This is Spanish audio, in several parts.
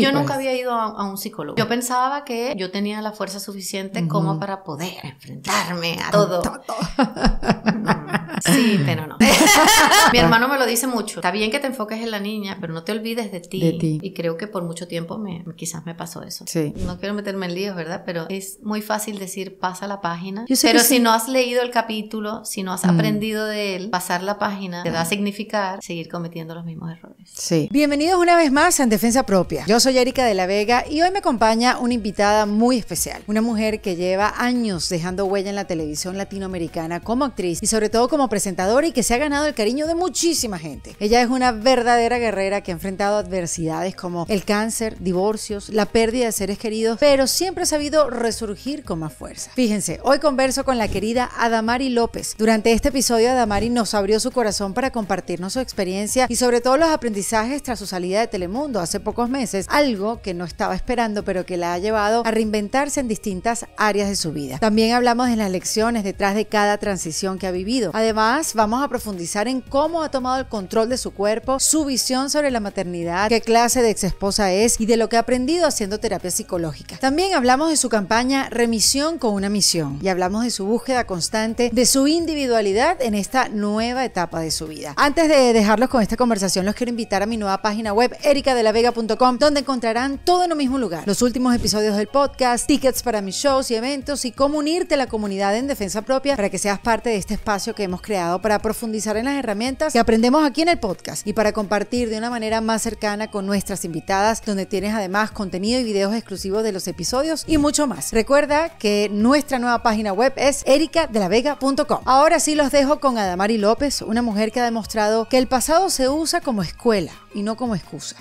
Yo nunca pues. había ido a, un psicólogo. Yo pensaba que yo tenía la fuerza suficiente como para poder enfrentarme a todo. Sí, pero no. Mi hermano me lo dice mucho. Está bien que te enfoques en la niña, pero no te olvides de ti. Y creo que por mucho tiempo me, quizás me pasó eso. Sí. No quiero meterme en líos, ¿verdad? Pero es muy fácil decir, pasa la página. pero si no has leído el capítulo, si no has mm. aprendido de él, pasar la página te va a mm. significar seguir cometiendo los mismos errores. Sí. Bienvenidos una vez más a En Defensa Propia. Yo soy Erika de la Vega y hoy me acompaña una invitada muy especial. Una mujer que lleva años dejando huella en la televisión latinoamericana como actriz y sobre todo como presentadora y que se ha ganado el cariño de muchísima gente. Ella es una verdadera guerrera que ha enfrentado adversidades como el cáncer, divorcios, la pérdida de seres queridos, pero siempre ha sabido resurgir con más fuerza. Fíjense, hoy converso con la querida Adamari López. Durante este episodio Adamari nos abrió su corazón para compartirnos su experiencia y sobre todo los aprendizajes tras su salida de Telemundo hace pocos meses, algo que no estaba esperando pero que la ha llevado a reinventarse en distintas áreas de su vida. También hablamos de las lecciones detrás de cada transición que ha vivido, Además, vamos a profundizar en cómo ha tomado el control de su cuerpo, su visión sobre la maternidad, qué clase de ex esposa es y de lo que ha aprendido haciendo terapia psicológica. También hablamos de su campaña Remisión con una misión y hablamos de su búsqueda constante de su individualidad en esta nueva etapa de su vida. Antes de dejarlos con esta conversación, los quiero invitar a mi nueva página web ericadelavega.com donde encontrarán todo en un mismo lugar. Los últimos episodios del podcast, tickets para mis shows y eventos y cómo unirte a la comunidad en defensa propia para que seas parte de este espacio que hemos creado para profundizar en las herramientas que aprendemos aquí en el podcast y para compartir de una manera más cercana con nuestras invitadas, donde tienes además contenido y videos exclusivos de los episodios y mucho más. Recuerda que nuestra nueva página web es ericadelavega.com. Ahora sí los dejo con Adamari López, una mujer que ha demostrado que el pasado se usa como escuela y no como excusa.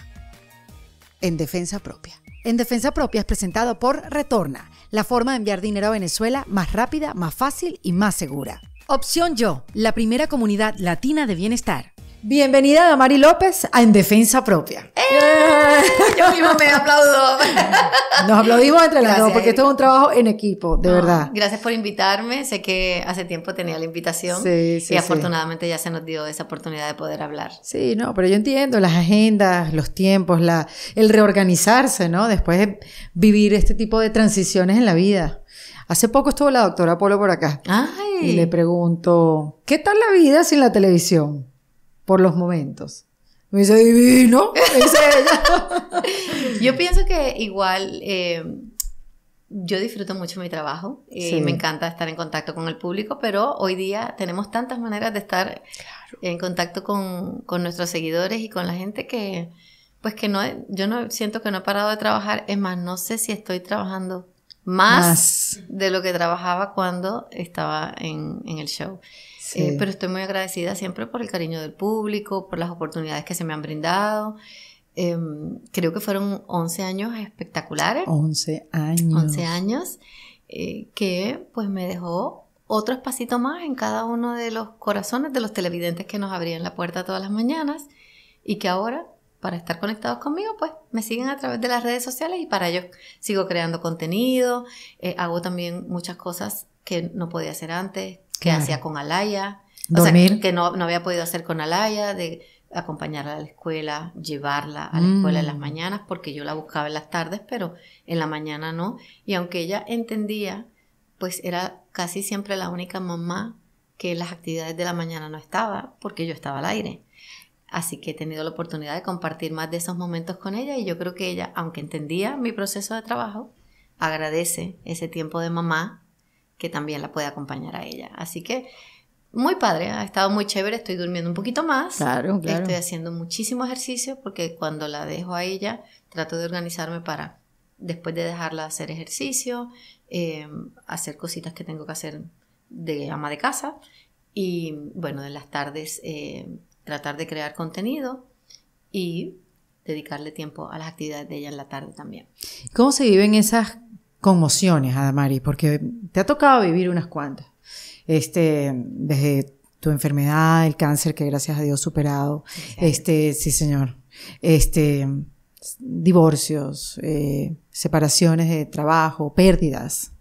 En defensa propia. En Defensa Propia es presentado por Retorna, la forma de enviar dinero a Venezuela más rápida, más fácil y más segura. Opción Yo, la primera comunidad latina de bienestar. Bienvenida a Mari López a En Defensa Propia. ¡Eh! Yo mismo me aplaudo. Nos aplaudimos entre las dos porque esto es un trabajo en equipo, de verdad. Gracias por invitarme. Sé que hace tiempo tenía la invitación sí, y afortunadamente ya se nos dio esa oportunidad de poder hablar. Sí, no, pero yo entiendo las agendas, los tiempos, el reorganizarse, ¿no? Después de vivir este tipo de transiciones en la vida. Hace poco estuvo la doctora Polo por acá. Y le pregunto, ¿qué tal la vida sin la televisión? Por los momentos. Me dice, divino, dice ella. Yo pienso que igual... Eh, yo disfruto mucho mi trabajo y eh, me encanta estar en contacto con el público, pero hoy día tenemos tantas maneras de estar en contacto con, nuestros seguidores y con la gente que, pues que no, yo no siento que no he parado de trabajar, es más, no sé si estoy trabajando más, de lo que trabajaba cuando estaba en, en el show. Eh, pero estoy muy agradecida siempre por el cariño del público, por las oportunidades que se me han brindado. Em, creo que fueron 11 años espectaculares. 11 años. 11 años eh, que pues me dejó otro espacito más en cada uno de los corazones de los televidentes que nos abrían la puerta todas las mañanas y que ahora para estar conectados conmigo, pues me siguen a través de las redes sociales y para ello sigo creando contenido, eh, hago también muchas cosas que no podía hacer antes, que hacía con Alaya, o sea, que no, había podido hacer con Alaya, de acompañarla a la escuela, llevarla a la escuela en las mm. mañanas, porque yo la buscaba en las tardes, pero en la mañana no. Y aunque ella entendía, pues era casi siempre la única mamá que en las actividades de la mañana no estaba, porque yo estaba al aire. Así que he tenido la oportunidad de compartir más de esos momentos con ella y yo creo que ella, aunque entendía mi proceso de trabajo, agradece ese tiempo de mamá que también la puede acompañar a ella. Así que muy padre, ha estado muy chévere, estoy durmiendo un poquito más. Claro, claro. Estoy haciendo muchísimo ejercicio porque cuando la dejo a ella trato de organizarme para después de dejarla hacer ejercicio, eh, hacer cositas que tengo que hacer de ama de casa y bueno, en las tardes eh, tratar de crear contenido y dedicarle tiempo a las actividades de ella en la tarde también. ¿Cómo se viven esas conmociones, Adamari? Porque te ha tocado vivir unas cuantas. Este, desde tu enfermedad, el cáncer que gracias a Dios superado. Este, sí, señor. Este, divorcios, eh, separaciones de trabajo, pérdidas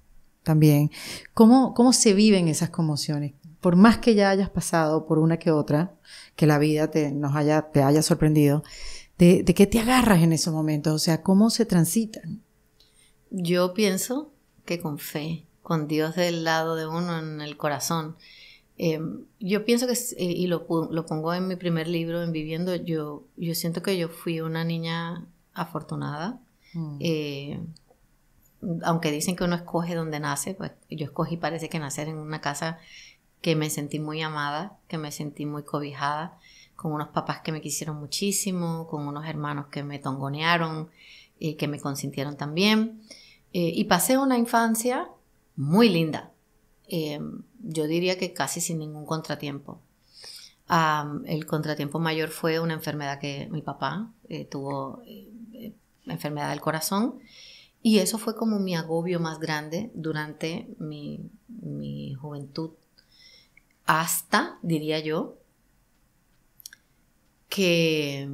también. ¿Cómo, ¿Cómo se viven esas conmociones? por más que ya hayas pasado por una que otra, que la vida te, nos haya, te haya sorprendido, de, qué te agarras en esos momentos? O sea, ¿cómo se transitan? Yo pienso que con fe, con Dios del lado de uno en el corazón. Em, yo pienso que, eh, y lo, pongo en mi primer libro, en Viviendo, yo, yo siento que yo fui una niña afortunada. Mm. Eh, aunque dicen que uno escoge donde nace, pues yo escogí parece que nacer en una casa que me sentí muy amada, que me sentí muy cobijada, con unos papás que me quisieron muchísimo, con unos hermanos que me tongonearon, y que me consintieron también. Eh, y pasé una infancia muy linda, eh, yo diría que casi sin ningún contratiempo. el contratiempo mayor fue una enfermedad que mi papá eh, tuvo, enfermedad del corazón, y eso fue como mi agobio más grande durante mi juventud hasta, diría yo, que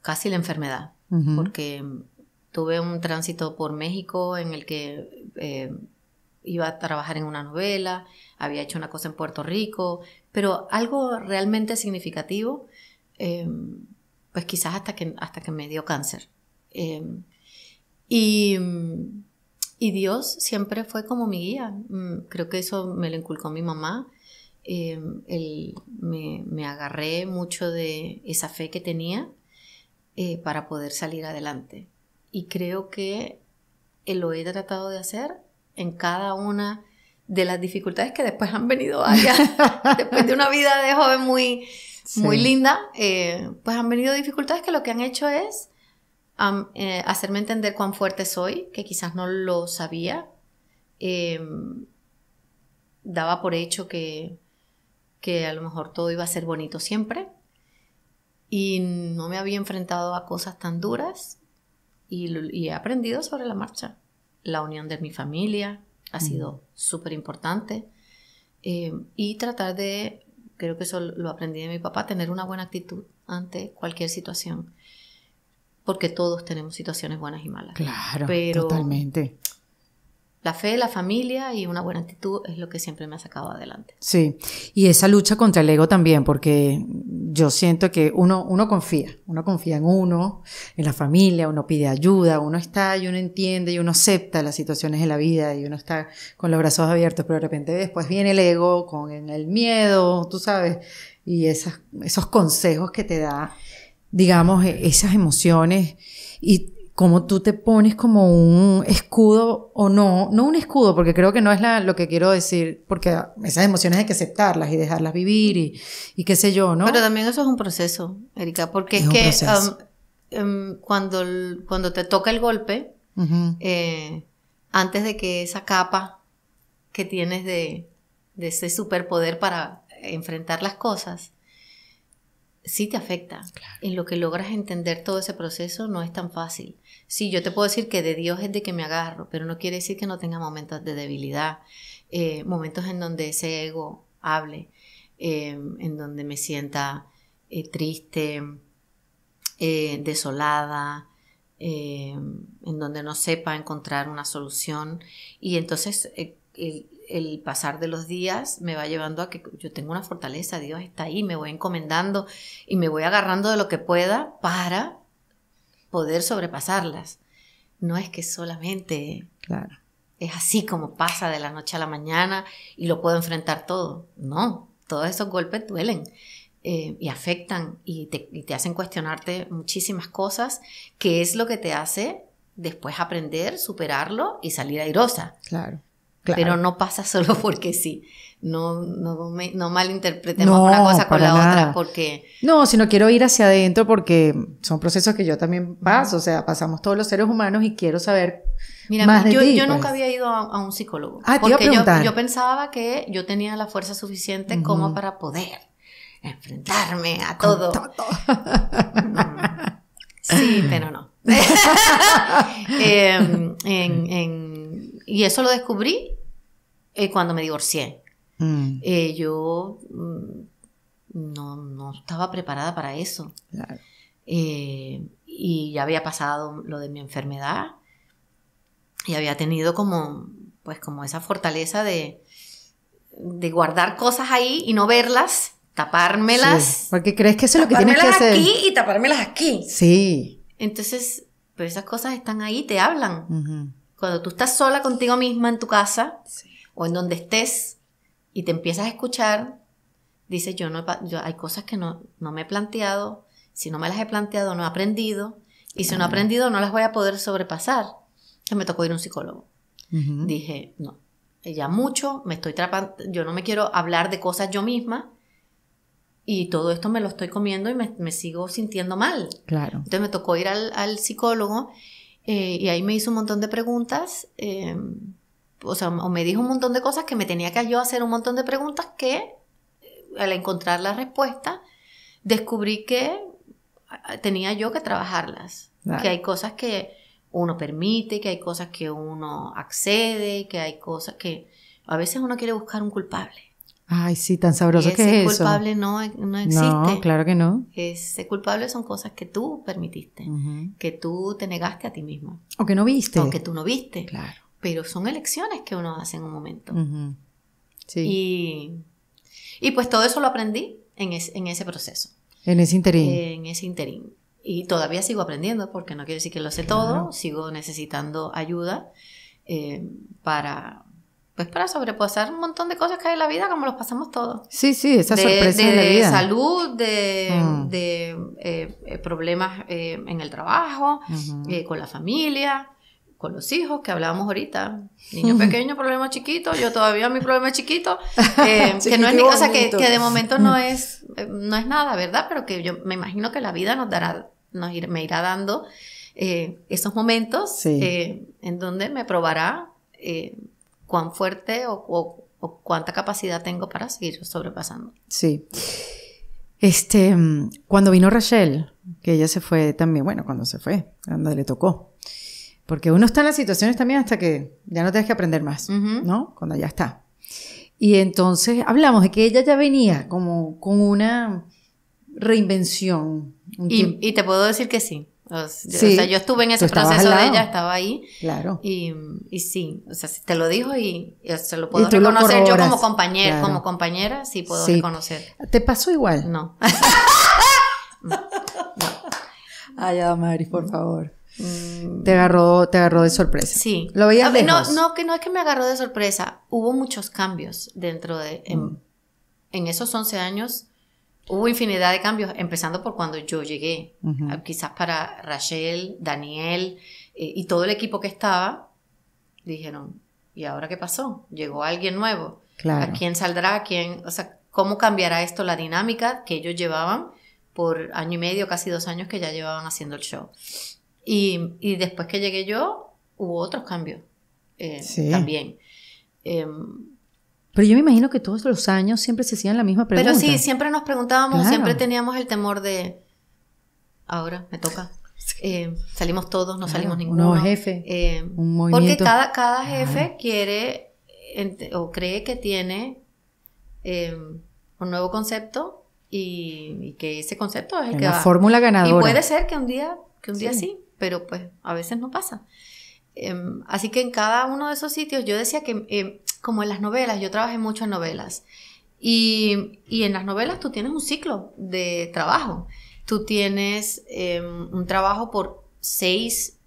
casi la enfermedad, porque tuve un tránsito por México en el que eh, iba a trabajar en una novela, había hecho una cosa en Puerto Rico, pero algo realmente significativo, em, pues quizás hasta que, hasta que me dio cáncer. Em, y, y, Dios siempre fue como mi guía, mm, creo que eso me lo inculcó mi mamá, Em, me, agarré mucho de esa fe que tenía eh, para poder salir adelante. Y creo que eh, lo he tratado de hacer en cada una de las dificultades que después han venido allá, después de una vida de joven muy, muy linda, eh, pues han venido dificultades que lo que han hecho es hacerme entender cuán fuerte soy, que quizás no lo sabía. Em, daba por hecho que que a lo mejor todo iba a ser bonito siempre y no me había enfrentado a cosas tan duras y, he aprendido sobre la marcha. La unión de mi familia ha sido súper importante eh, y tratar de, creo que eso lo aprendí de mi papá, tener una buena actitud ante cualquier situación porque todos tenemos situaciones buenas y malas. Claro, totalmente. La fe, la familia y una buena actitud es lo que siempre me ha sacado adelante. Sí, y esa lucha contra el ego también, porque yo siento que uno, uno confía, uno confía en uno, en la familia, uno pide ayuda, uno está y uno entiende y uno acepta las situaciones de la vida y uno está con los brazos abiertos, pero de repente después viene el ego con el miedo, tú sabes, y esas, esos consejos que te da, digamos, e, esas emociones y como tú te pones como un escudo o no, no un escudo, porque creo que no es lo que quiero decir, porque esas emociones hay que aceptarlas y dejarlas vivir y, qué sé yo, ¿no? Pero también eso es un proceso, Erika, porque es, que um, em, cuando, cuando te toca el golpe, eh, antes de que esa capa que tienes de, ese superpoder para enfrentar las cosas, sí te afecta. En lo que logras entender todo ese proceso no es tan fácil. Sí, yo te puedo decir que de Dios es de que me agarro, pero no quiere decir que no tenga momentos de debilidad, eh, momentos en donde ese ego hable, eh, en donde me sienta eh, triste, desolada, en donde no sepa encontrar una solución. Y entonces el pasar de los días me va llevando a que yo tengo una fortaleza, Dios está ahí, me voy encomendando y me voy agarrando de lo que pueda para poder sobrepasarlas. No es que solamente claro. es así como pasa de la noche a la mañana y lo puedo enfrentar todo. No, todos esos golpes duelen. Eh, y afectan y te, y te, hacen cuestionarte muchísimas cosas, que es lo que te hace después aprender, superarlo y salir airosa. Claro. Pero no pasa solo porque sí. No, no, malinterpretemos una cosa con la otra porque... No, sino quiero ir hacia adentro porque son procesos que yo también paso, o sea, pasamos todos los seres humanos y quiero saber Mira, más yo, ti, yo nunca pues. había ido a, un psicólogo. Ah, porque yo, yo, pensaba que yo tenía la fuerza suficiente como para poder enfrentarme a todo. Mm. sí, pero no. Em, y eso lo descubrí eh, cuando me divorcié. Mm. Eh, yo mm, no, no, estaba preparada para eso. Claro. Eh, y ya había pasado lo de mi enfermedad y había tenido como, pues como esa fortaleza de, de guardar cosas ahí y no verlas, tapármelas. porque crees que eso es lo que tienes que hacer. aquí y tapármelas aquí. Sí. Entonces, pero esas cosas están ahí, te hablan. Cuando tú estás sola contigo misma en tu casa, sí o en donde estés y te empiezas a escuchar, dices, yo no, hay cosas que no, me he planteado, si no me las he planteado no he aprendido, y si no he aprendido no las voy a poder sobrepasar. Entonces me tocó ir a un psicólogo. Dije, no, ya mucho, me estoy trapando, yo no me quiero hablar de cosas yo misma, y todo esto me lo estoy comiendo y me, sigo sintiendo mal. Claro. Entonces me tocó ir al, psicólogo eh, y ahí me hizo un montón de preguntas em, o sea, o me dijo un montón de cosas que me tenía que yo hacer un montón de preguntas que eh, al encontrar la respuesta descubrí que tenía yo que trabajarlas, que hay cosas que uno permite, que hay cosas que uno accede, que hay cosas que a veces uno quiere buscar un culpable. Ay, sí, tan sabroso que es eso. Ese culpable no, e, existe. No, claro que no. Ese culpable son cosas que tú permitiste, que tú te negaste a ti mismo. O que no viste. O que tú no viste. Claro pero son elecciones que uno hace en un momento. y, pues todo eso lo aprendí en, ese proceso. En ese interín. en ese interín. Y todavía sigo aprendiendo, porque no quiere decir que lo sé todo, sigo necesitando ayuda eh, para, pues para sobrepasar un montón de cosas que hay en la vida como los pasamos todos. Sí, sí, esa de, sorpresa de, salud, de, mm. de eh, eh, problemas en el trabajo, con la familia, con los hijos que hablábamos ahorita. Niño pequeño, problema chiquito, yo todavía mi problema chiquito. Eh, que no es, mi cosa que, de momento no es, eh, no es nada, ¿verdad? Pero que yo me imagino que la vida nos dará, nos me irá dando eh, esos momentos en donde me probará cuán fuerte o, cuánta capacidad tengo para seguir sobrepasando. Sí. Este, mm, cuando vino Rachel, que ella se fue también, bueno, cuando se fue, cuando le tocó, porque uno está en las situaciones también hasta que ya no tienes que aprender más, ¿no? Cuando ya está. Y entonces hablamos de que ella ya venía como con una reinvención. y, te puedo decir que sí. O sea, yo estuve en ese proceso de ella, estaba ahí. Claro. Y, y, sí, o sea, te lo dijo y, se lo puedo reconocer. yo como compañera, como compañera, sí puedo reconocer. ¿Te pasó igual? No. no. Ay, por favor. Mm. Te agarró, te agarró de sorpresa. Sí. Lo veías ah, No, no, que no es que me agarró de sorpresa. Hubo muchos cambios dentro de... En, mm. en esos 11 años hubo infinidad de cambios, empezando por cuando yo llegué. Ah, quizás para Rachel, Daniel eh, y todo el equipo que estaba, dijeron, ¿y ahora qué pasó? Llegó alguien nuevo. Claro. quién saldrá? quién? O sea, ¿cómo cambiará esto la dinámica que ellos llevaban por año y medio, casi dos años que ya llevaban haciendo el show? Y, después que llegué yo, hubo otros cambios eh, también. Em, pero yo me imagino que todos los años siempre se hacían la misma pregunta. Pero sí, siempre nos preguntábamos, siempre teníamos el temor de, ahora me toca. Eh, salimos todos, no salimos ninguno. jefe. Eh, porque cada, cada jefe quiere o cree que tiene em, un nuevo concepto y, que ese concepto es el que va. fórmula ganadora. Y puede ser que un día, que un día sí pero pues a veces no pasa. Em, así que en cada uno de esos sitios yo decía que, eh, como en las novelas, yo trabajé mucho en novelas, y, y, en las novelas tú tienes un ciclo de trabajo, tú tienes em, un trabajo por seis,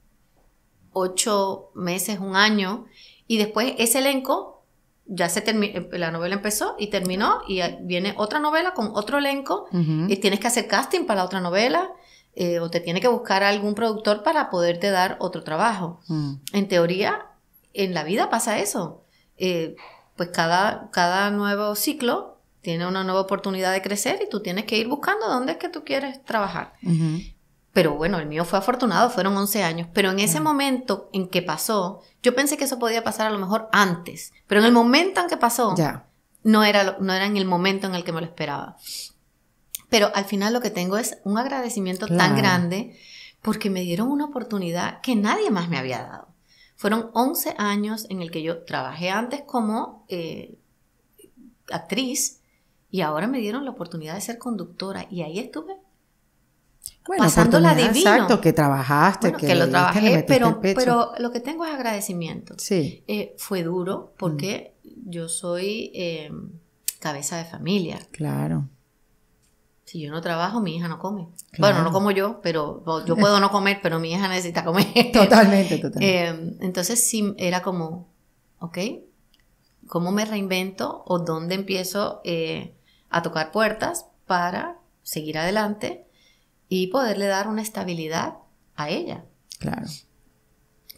ocho meses, un año, y después ese elenco ya se termina, em, la novela empezó y terminó y eh, viene otra novela con otro elenco y tienes que hacer casting para la otra novela eh, o te tiene que buscar algún productor para poderte dar otro trabajo. Mm. En teoría, en la vida pasa eso. Eh, pues cada, cada nuevo ciclo tiene una nueva oportunidad de crecer y tú tienes que ir buscando dónde es que tú quieres trabajar. Pero bueno, el mío fue afortunado, fueron 11 años. Pero en ese mm. momento en que pasó, yo pensé que eso podía pasar a lo mejor antes. Pero en el momento en que pasó, no, era, no era en el momento en el que me lo esperaba. Pero al final lo que tengo es un agradecimiento tan grande porque me dieron una oportunidad que nadie más me había dado. Fueron 11 años en el que yo trabajé antes como eh, actriz y ahora me dieron la oportunidad de ser conductora y ahí estuve pasando la divino. Exacto, que trabajaste, que, lo trabajé, pero, pero lo que tengo es agradecimiento. Sí. Eh, fue duro porque mm. yo soy eh, cabeza de familia. Claro si yo no trabajo, mi hija no come. Bueno, no como yo, pero yo puedo no comer, pero mi hija necesita comer. Totalmente, totalmente. Em, entonces sí, era como, ok, ¿cómo me reinvento o dónde empiezo eh, a tocar puertas para seguir adelante y poderle dar una estabilidad a ella? Claro.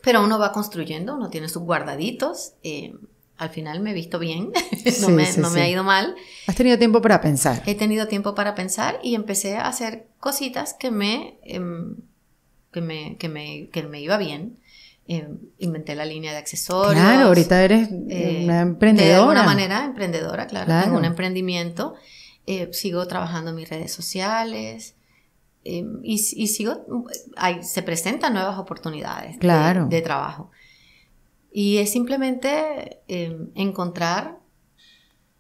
Pero uno va construyendo, uno tiene sus guardaditos. Em, al final me he visto bien, no, me, ha ido mal. Has tenido tiempo para pensar. He tenido tiempo para pensar y empecé a hacer cositas que me, em, me iba bien. Em, inventé la línea de accesorios. Claro, ahorita eres eh, una emprendedora. De alguna manera emprendedora, claro. Tengo un emprendimiento. Eh, sigo trabajando en mis redes sociales. Em, y, sigo, se presentan nuevas oportunidades claro. de trabajo. Y es simplemente em, encontrar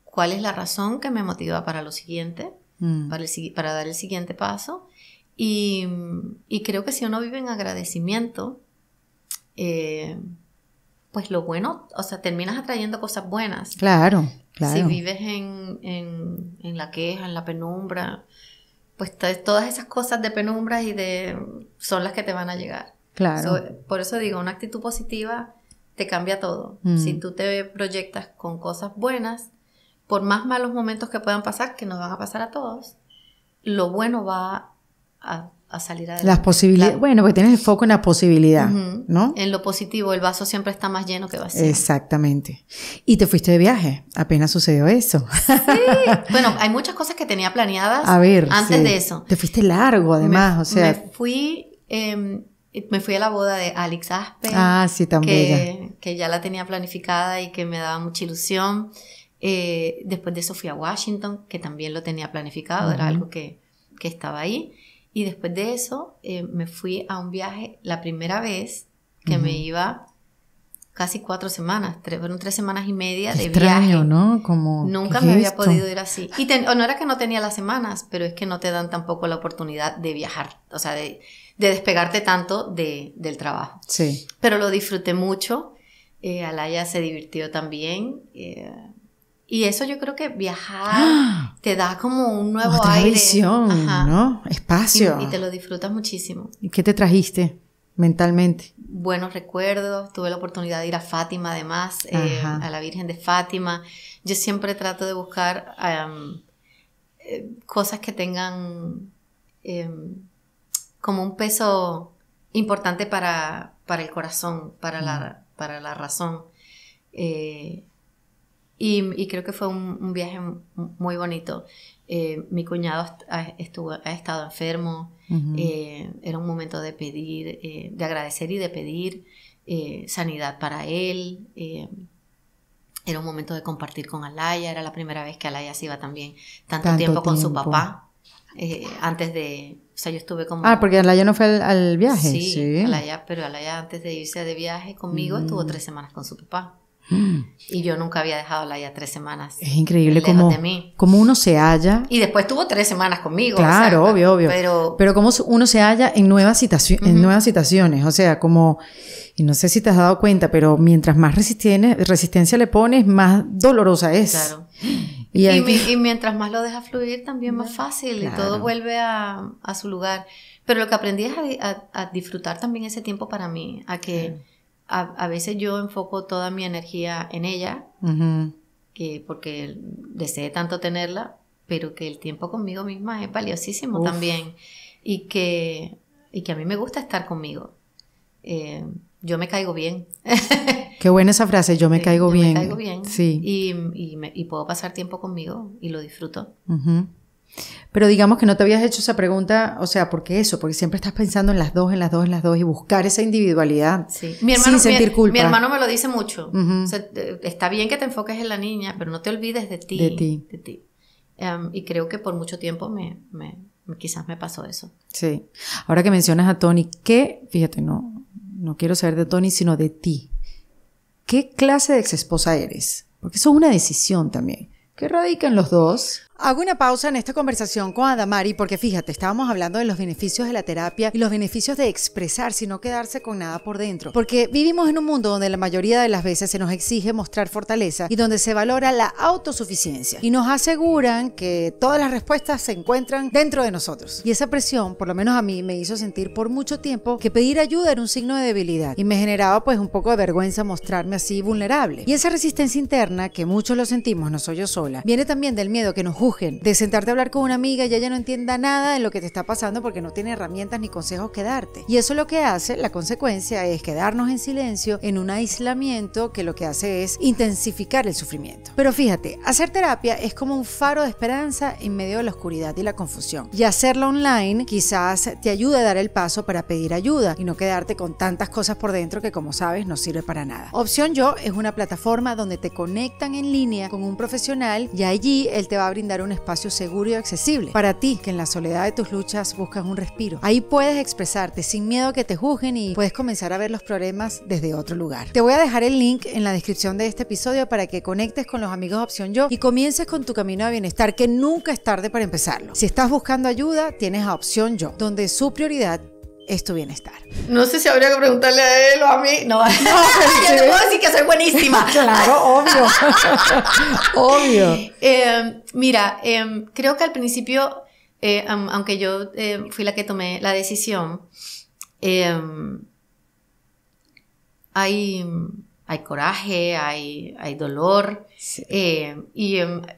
cuál es la razón que me motiva para lo siguiente, mm. para, dar el siguiente paso. Mm, y, creo que si uno vive en agradecimiento, eh, pues lo bueno, o sea, terminas atrayendo cosas buenas. Claro, claro. Si vives en, la queja, en la penumbra, pues todas esas cosas de penumbra y de son las que te van a llegar. Claro. por eso digo, una actitud positiva te cambia todo. Si mm. tú te proyectas con cosas buenas, por más malos momentos que puedan pasar, que nos van a pasar a todos, lo bueno va a, salir adelante. Las posibilidades. Bueno, porque tienes el foco en la posibilidad, ¿no? En lo positivo, el vaso siempre está más lleno que vacío. Exactamente. Y te fuiste de viaje, apenas sucedió eso. Sí. bueno, hay muchas cosas que tenía planeadas antes de eso. Te fuiste largo, además, o sea. Me fui. Em, me fui a la boda de Alex Aspen, ah, que, ya la tenía planificada y que me daba mucha ilusión. Eh, después de eso fui a Washington, que también lo tenía planificado, era algo que, estaba ahí. Y después de eso eh, me fui a un viaje la primera vez que me iba casi cuatro semanas, tres, fueron tres semanas y media de Extraño, viaje. ¿no? Como, Nunca me había podido ir así. Y no era que no tenía las semanas, pero es que no te dan tampoco la oportunidad de viajar, o sea, de, despegarte tanto del trabajo. Sí. Pero lo disfruté mucho, eh, Alaya se divirtió también. Eh, y eso yo creo que viajar ¡Ah! te da como un nuevo aire. Visión, ¿no? Espacio. y te lo disfrutas muchísimo. ¿Y qué te trajiste mentalmente? buenos recuerdos. Tuve la oportunidad de ir a Fátima, además, eh, a la Virgen de Fátima. Yo siempre trato de buscar eh, cosas que tengan em, como un peso importante para, el corazón, para, la, para la razón. Eh, y, creo que fue un, un, viaje muy bonito. Eh, mi cuñado ha estado enfermo, eh, era un momento de pedir, eh, de agradecer y de pedir sanidad para él, era un momento de compartir con Alaya, era la primera vez que Alaya se iba también tanto, tiempo con su papá, antes de, o sea, yo estuve como... Ah, porque Alaya no fue al, viaje. Sí, Alaya, pero Alaya antes de irse de viaje conmigo estuvo mm. tres semanas con su papá. Y yo nunca había dejado la ya tres semanas. Es increíble como, como uno se halla. Y después tuvo tres semanas conmigo. Claro, obvio, obvio. Pero, pero como uno se halla en nuevas, en nuevas situaciones. O sea, como, y no sé si te has dado cuenta, pero mientras más resistencia le pones, más dolorosa es. Claro. Y, mientras más lo dejas fluir, también más fácil y todo vuelve a, a, su lugar. Pero lo que aprendí es a, disfrutar también ese tiempo para mí, a que a, veces yo enfoco toda mi energía en ella, que porque deseé tanto tenerla, pero que el tiempo conmigo misma es valiosísimo también y que, y que a mí me gusta estar conmigo. Eh, yo me caigo bien. Qué buena esa frase, yo me caigo bien. Me caigo bien. Sí. Y, y, puedo pasar tiempo conmigo y lo disfruto. Pero digamos que no te habías hecho esa pregunta, o sea, ¿por qué eso? Porque siempre estás pensando en las dos, en las dos, en las dos y buscar esa individualidad mi hermano, sin sentir culpa. Mi hermano me lo dice mucho. está bien que te enfoques en la niña, pero no te olvides de ti. De ti. De em, y creo que por mucho tiempo me, me, quizás me pasó eso. Sí. Ahora que mencionas a Tony, ¿qué? Fíjate, no, no quiero saber de Tony, sino de ti. ¿Qué clase de ex esposa eres? Porque eso es una decisión también. ¿Qué radica en los dos? Hago una pausa en esta conversación con Adamari porque fíjate, estábamos hablando de los beneficios de la terapia y los beneficios de expresar, sin no quedarse con nada por dentro. Porque vivimos en un mundo donde la mayoría de las veces se nos exige mostrar fortaleza y donde se valora la autosuficiencia y nos aseguran que todas las respuestas se encuentran dentro de nosotros. Y esa presión, por lo menos a mí, me hizo sentir por mucho tiempo que pedir ayuda era un signo de debilidad y me generaba pues un poco de vergüenza mostrarme así vulnerable. Y esa resistencia interna, que muchos lo sentimos, no soy yo sola, viene también del miedo que nos de sentarte a hablar con una amiga y ella no entienda nada de lo que te está pasando porque no tiene herramientas ni consejos que darte. Y eso lo que hace, la consecuencia es quedarnos en silencio, en un aislamiento que lo que hace es intensificar el sufrimiento. Pero fíjate, hacer terapia es como un faro de esperanza en medio de la oscuridad y la confusión. Y hacerlo online quizás te ayude a dar el paso para pedir ayuda y no quedarte con tantas cosas por dentro que como sabes no sirve para nada. Opción Yo es una plataforma donde te conectan en línea con un profesional y allí él te va a brindar un espacio seguro y accesible para ti, que en la soledad de tus luchas buscas un respiro. Ahí puedes expresarte sin miedo a que te juzguen y puedes comenzar a ver los problemas desde otro lugar. Te voy a dejar el link en la descripción de este episodio para que conectes con los amigos Opción Yo y comiences con tu camino de bienestar, que nunca es tarde para empezarlo. Si estás buscando ayuda, tienes a Opción Yo, donde su prioridad es tu bienestar. No sé si habría que preguntarle a él o a mí. No, no yo te puedo decir que soy buenísima. Claro, obvio. obvio. Em, mira, em, creo que al principio, eh, aunque yo em, fui la que tomé la decisión, hay, hay coraje, hay, dolor, y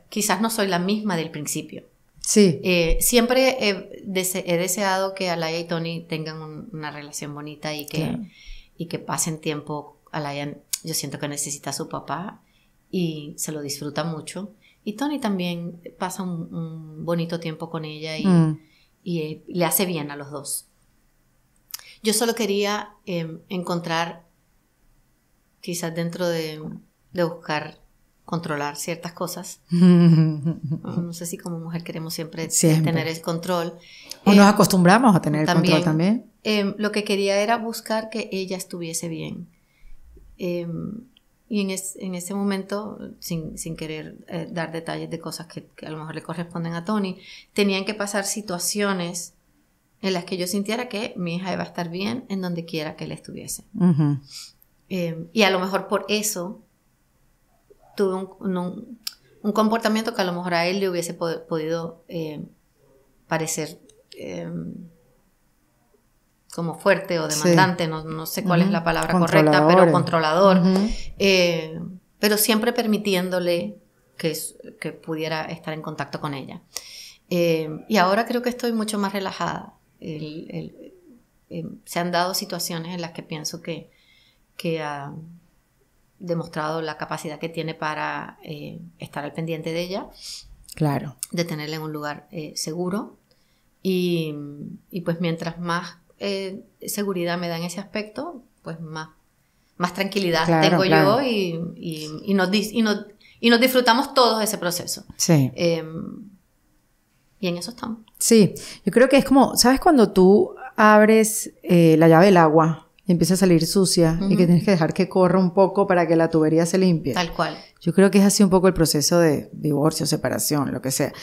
quizás no soy la misma del principio. Sí. Eh, siempre he, deseado que Alaya y Tony tengan una relación bonita y que, y que pasen tiempo. Alaya, yo siento que necesita a su papá y se lo disfruta mucho. Y Tony también pasa un, bonito tiempo con ella y, mm. eh, le hace bien a los dos. Yo solo quería em, encontrar, quizás dentro de, de buscar controlar ciertas cosas. no sé si como mujer queremos siempre, tener el control. O nos eh, acostumbramos a tener el control también. Em, lo que quería era buscar que ella estuviese bien. Em, y en, ese momento, sin, querer eh, dar detalles de cosas que, a lo mejor le corresponden a Tony, tenían que pasar situaciones en las que yo sintiera que mi hija iba a estar bien en donde quiera que él estuviese. Em, y a lo mejor por eso tuve un, un, comportamiento que a lo mejor a él le hubiese podido eh, parecer eh, como fuerte o demandante, no, no, sé cuál es la palabra correcta, pero controlador, eh, pero siempre permitiéndole que, que, pudiera estar en contacto con ella. y ahora creo que estoy mucho más relajada. se han dado situaciones en las que pienso que, que demostrado la capacidad que tiene para eh, estar al pendiente de ella. Claro. De tenerla en un lugar eh, seguro. Y, y, pues mientras más eh, seguridad me da en ese aspecto, pues más, más tranquilidad tengo yo y, y, nos, y, nos, y nos disfrutamos todos ese proceso. Sí. Em, y en eso estamos. Sí, yo creo que es como, ¿sabes cuando tú abres la llave del agua? empieza a salir sucia y que tienes que dejar que corra un poco para que la tubería se limpie. Tal cual. Yo creo que es así un poco el proceso de divorcio, separación, lo que sea.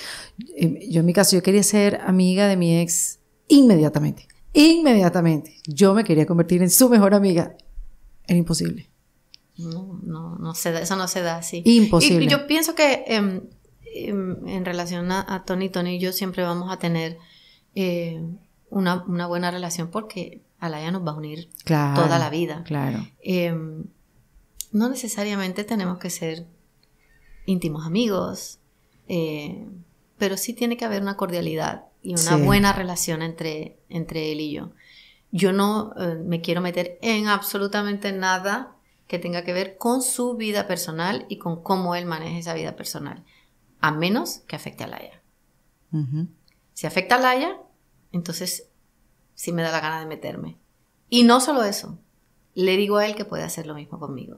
Yo en mi caso, yo quería ser amiga de mi ex inmediatamente, inmediatamente. Yo me quería convertir en su mejor amiga. Era imposible. No, no, no se da, eso no se da así. Imposible. yo pienso que em, em, en relación a, Tony, Tony y yo siempre vamos a tener eh, una buena relación porque Alaya nos va a unir toda la vida. Claro. Em, no necesariamente tenemos que ser íntimos amigos, eh, pero sí tiene que haber una cordialidad y una buena relación entre, entre él y yo. Yo no eh, me quiero meter en absolutamente nada que tenga que ver con su vida personal y con cómo él maneja esa vida personal, a menos que afecte a Laia. Si afecta a Laia, entonces si me da la gana de meterme. Y no solo eso, le digo a él que puede hacer lo mismo conmigo.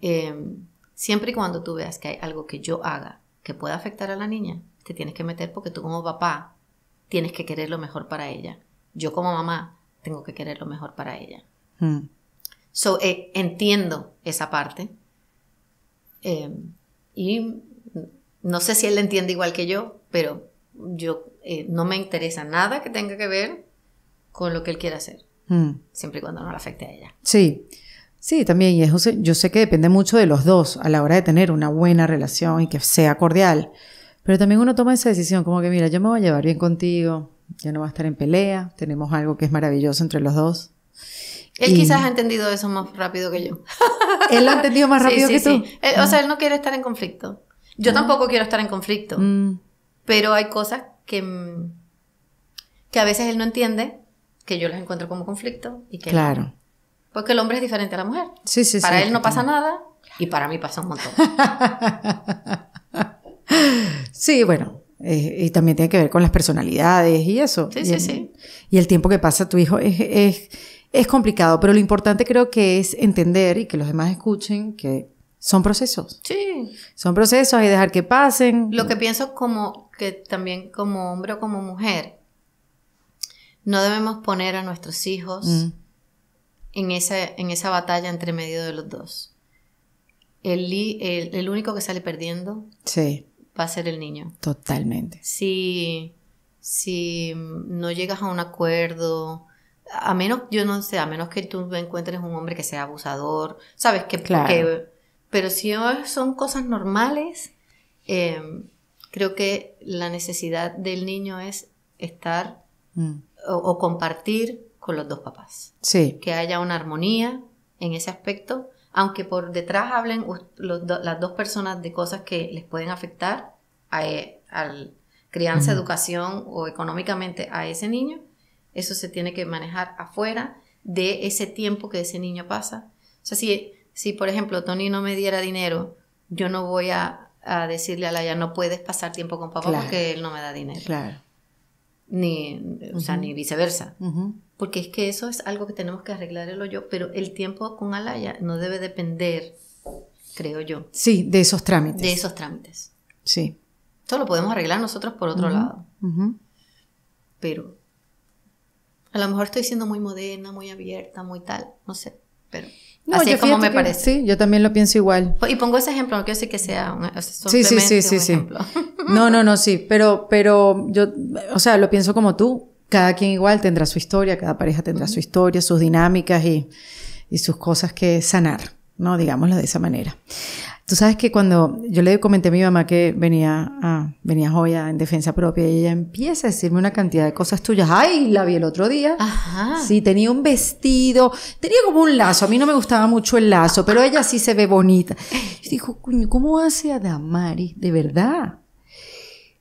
Em, siempre y cuando tú veas que hay algo que yo haga que pueda afectar a la niña, te tienes que meter porque tú como papá tienes que querer lo mejor para ella. Yo como mamá tengo que querer lo mejor para ella. Hmm. Eh, entiendo esa parte. Em, y no sé si él la entiende igual que yo, pero yo eh, no me interesa nada que tenga que ver con lo que él quiera hacer, mm. siempre y cuando no le afecte a ella. Sí, sí, también, y eso yo sé que depende mucho de los dos a la hora de tener una buena relación y que sea cordial, pero también uno toma esa decisión como que, mira, yo me voy a llevar bien contigo, ya no va a estar en pelea, tenemos algo que es maravilloso entre los dos. Él quizás ha entendido eso más rápido que yo. él lo ha entendido más rápido que tú. Sí. O sea, ah. él no quiere estar en conflicto. Yo ah. tampoco quiero estar en conflicto. Mm. Pero hay cosas que, mm, que a veces él no entiende que yo los encuentro como conflicto y que... Claro. Porque el hombre es diferente a la mujer. Sí, sí, para él no pasa nada y para mí pasa un montón. sí, bueno. Eh, y también tiene que ver con las personalidades y eso. Sí, sí, sí. Y el tiempo que pasa tu hijo es, es, complicado, pero lo importante creo que es entender y que los demás escuchen que son procesos. Sí. Son procesos y dejar que pasen. Lo que pienso como que también como hombre o como mujer, no debemos poner a nuestros hijos mm. en, esa, en esa batalla entre medio de los dos. El, el, único que sale perdiendo va a ser el niño. Totalmente. Si, si no llegas a un acuerdo, a menos, yo no sé, a menos que tú encuentres un hombre que sea abusador, ¿sabes? Que, claro. pero si son cosas normales, eh, creo que la necesidad del niño es estar mm o, compartir con los dos papás. Sí. Que haya una armonía en ese aspecto, aunque por detrás hablen las dos personas de cosas que les pueden afectar a, e, crianza, educación o económicamente a ese niño, eso se tiene que manejar afuera de ese tiempo que ese niño pasa. O sea, si, si por ejemplo Tony no me diera dinero, yo no voy a, decirle a ya no puedes pasar tiempo con papá porque él no me da dinero. Claro ni, ni viceversa. Porque es que eso es algo que tenemos que arreglar el hoyo, pero el tiempo con Alaya no debe depender, creo yo. Sí, de esos trámites. De esos trámites. Sí. Esto lo podemos arreglar nosotros por otro lado. Pero a lo mejor estoy siendo muy moderna, muy abierta, muy tal, no sé, pero... No, Así como me parece. Sí, yo también lo pienso igual. Y pongo ese ejemplo, no quiero decir que sea un, sí, sí, sí, sí, sí. No, no, no, sí, pero, pero yo, o sea, lo pienso como tú. Cada quien igual tendrá su historia, cada pareja tendrá su historia, sus dinámicas y, y sus cosas que sanar, ¿no? Digámoslo de esa manera. Tú sabes que cuando yo le comenté a mi mamá que venía, a venía joya en defensa propia y ella empieza a decirme una cantidad de cosas tuyas. Ay, la vi el otro día. Ajá. Sí, tenía un vestido, tenía como un lazo. A mí no me gustaba mucho el lazo, pero ella sí se ve bonita. dijo, coño, ¿cómo hace a Damari de verdad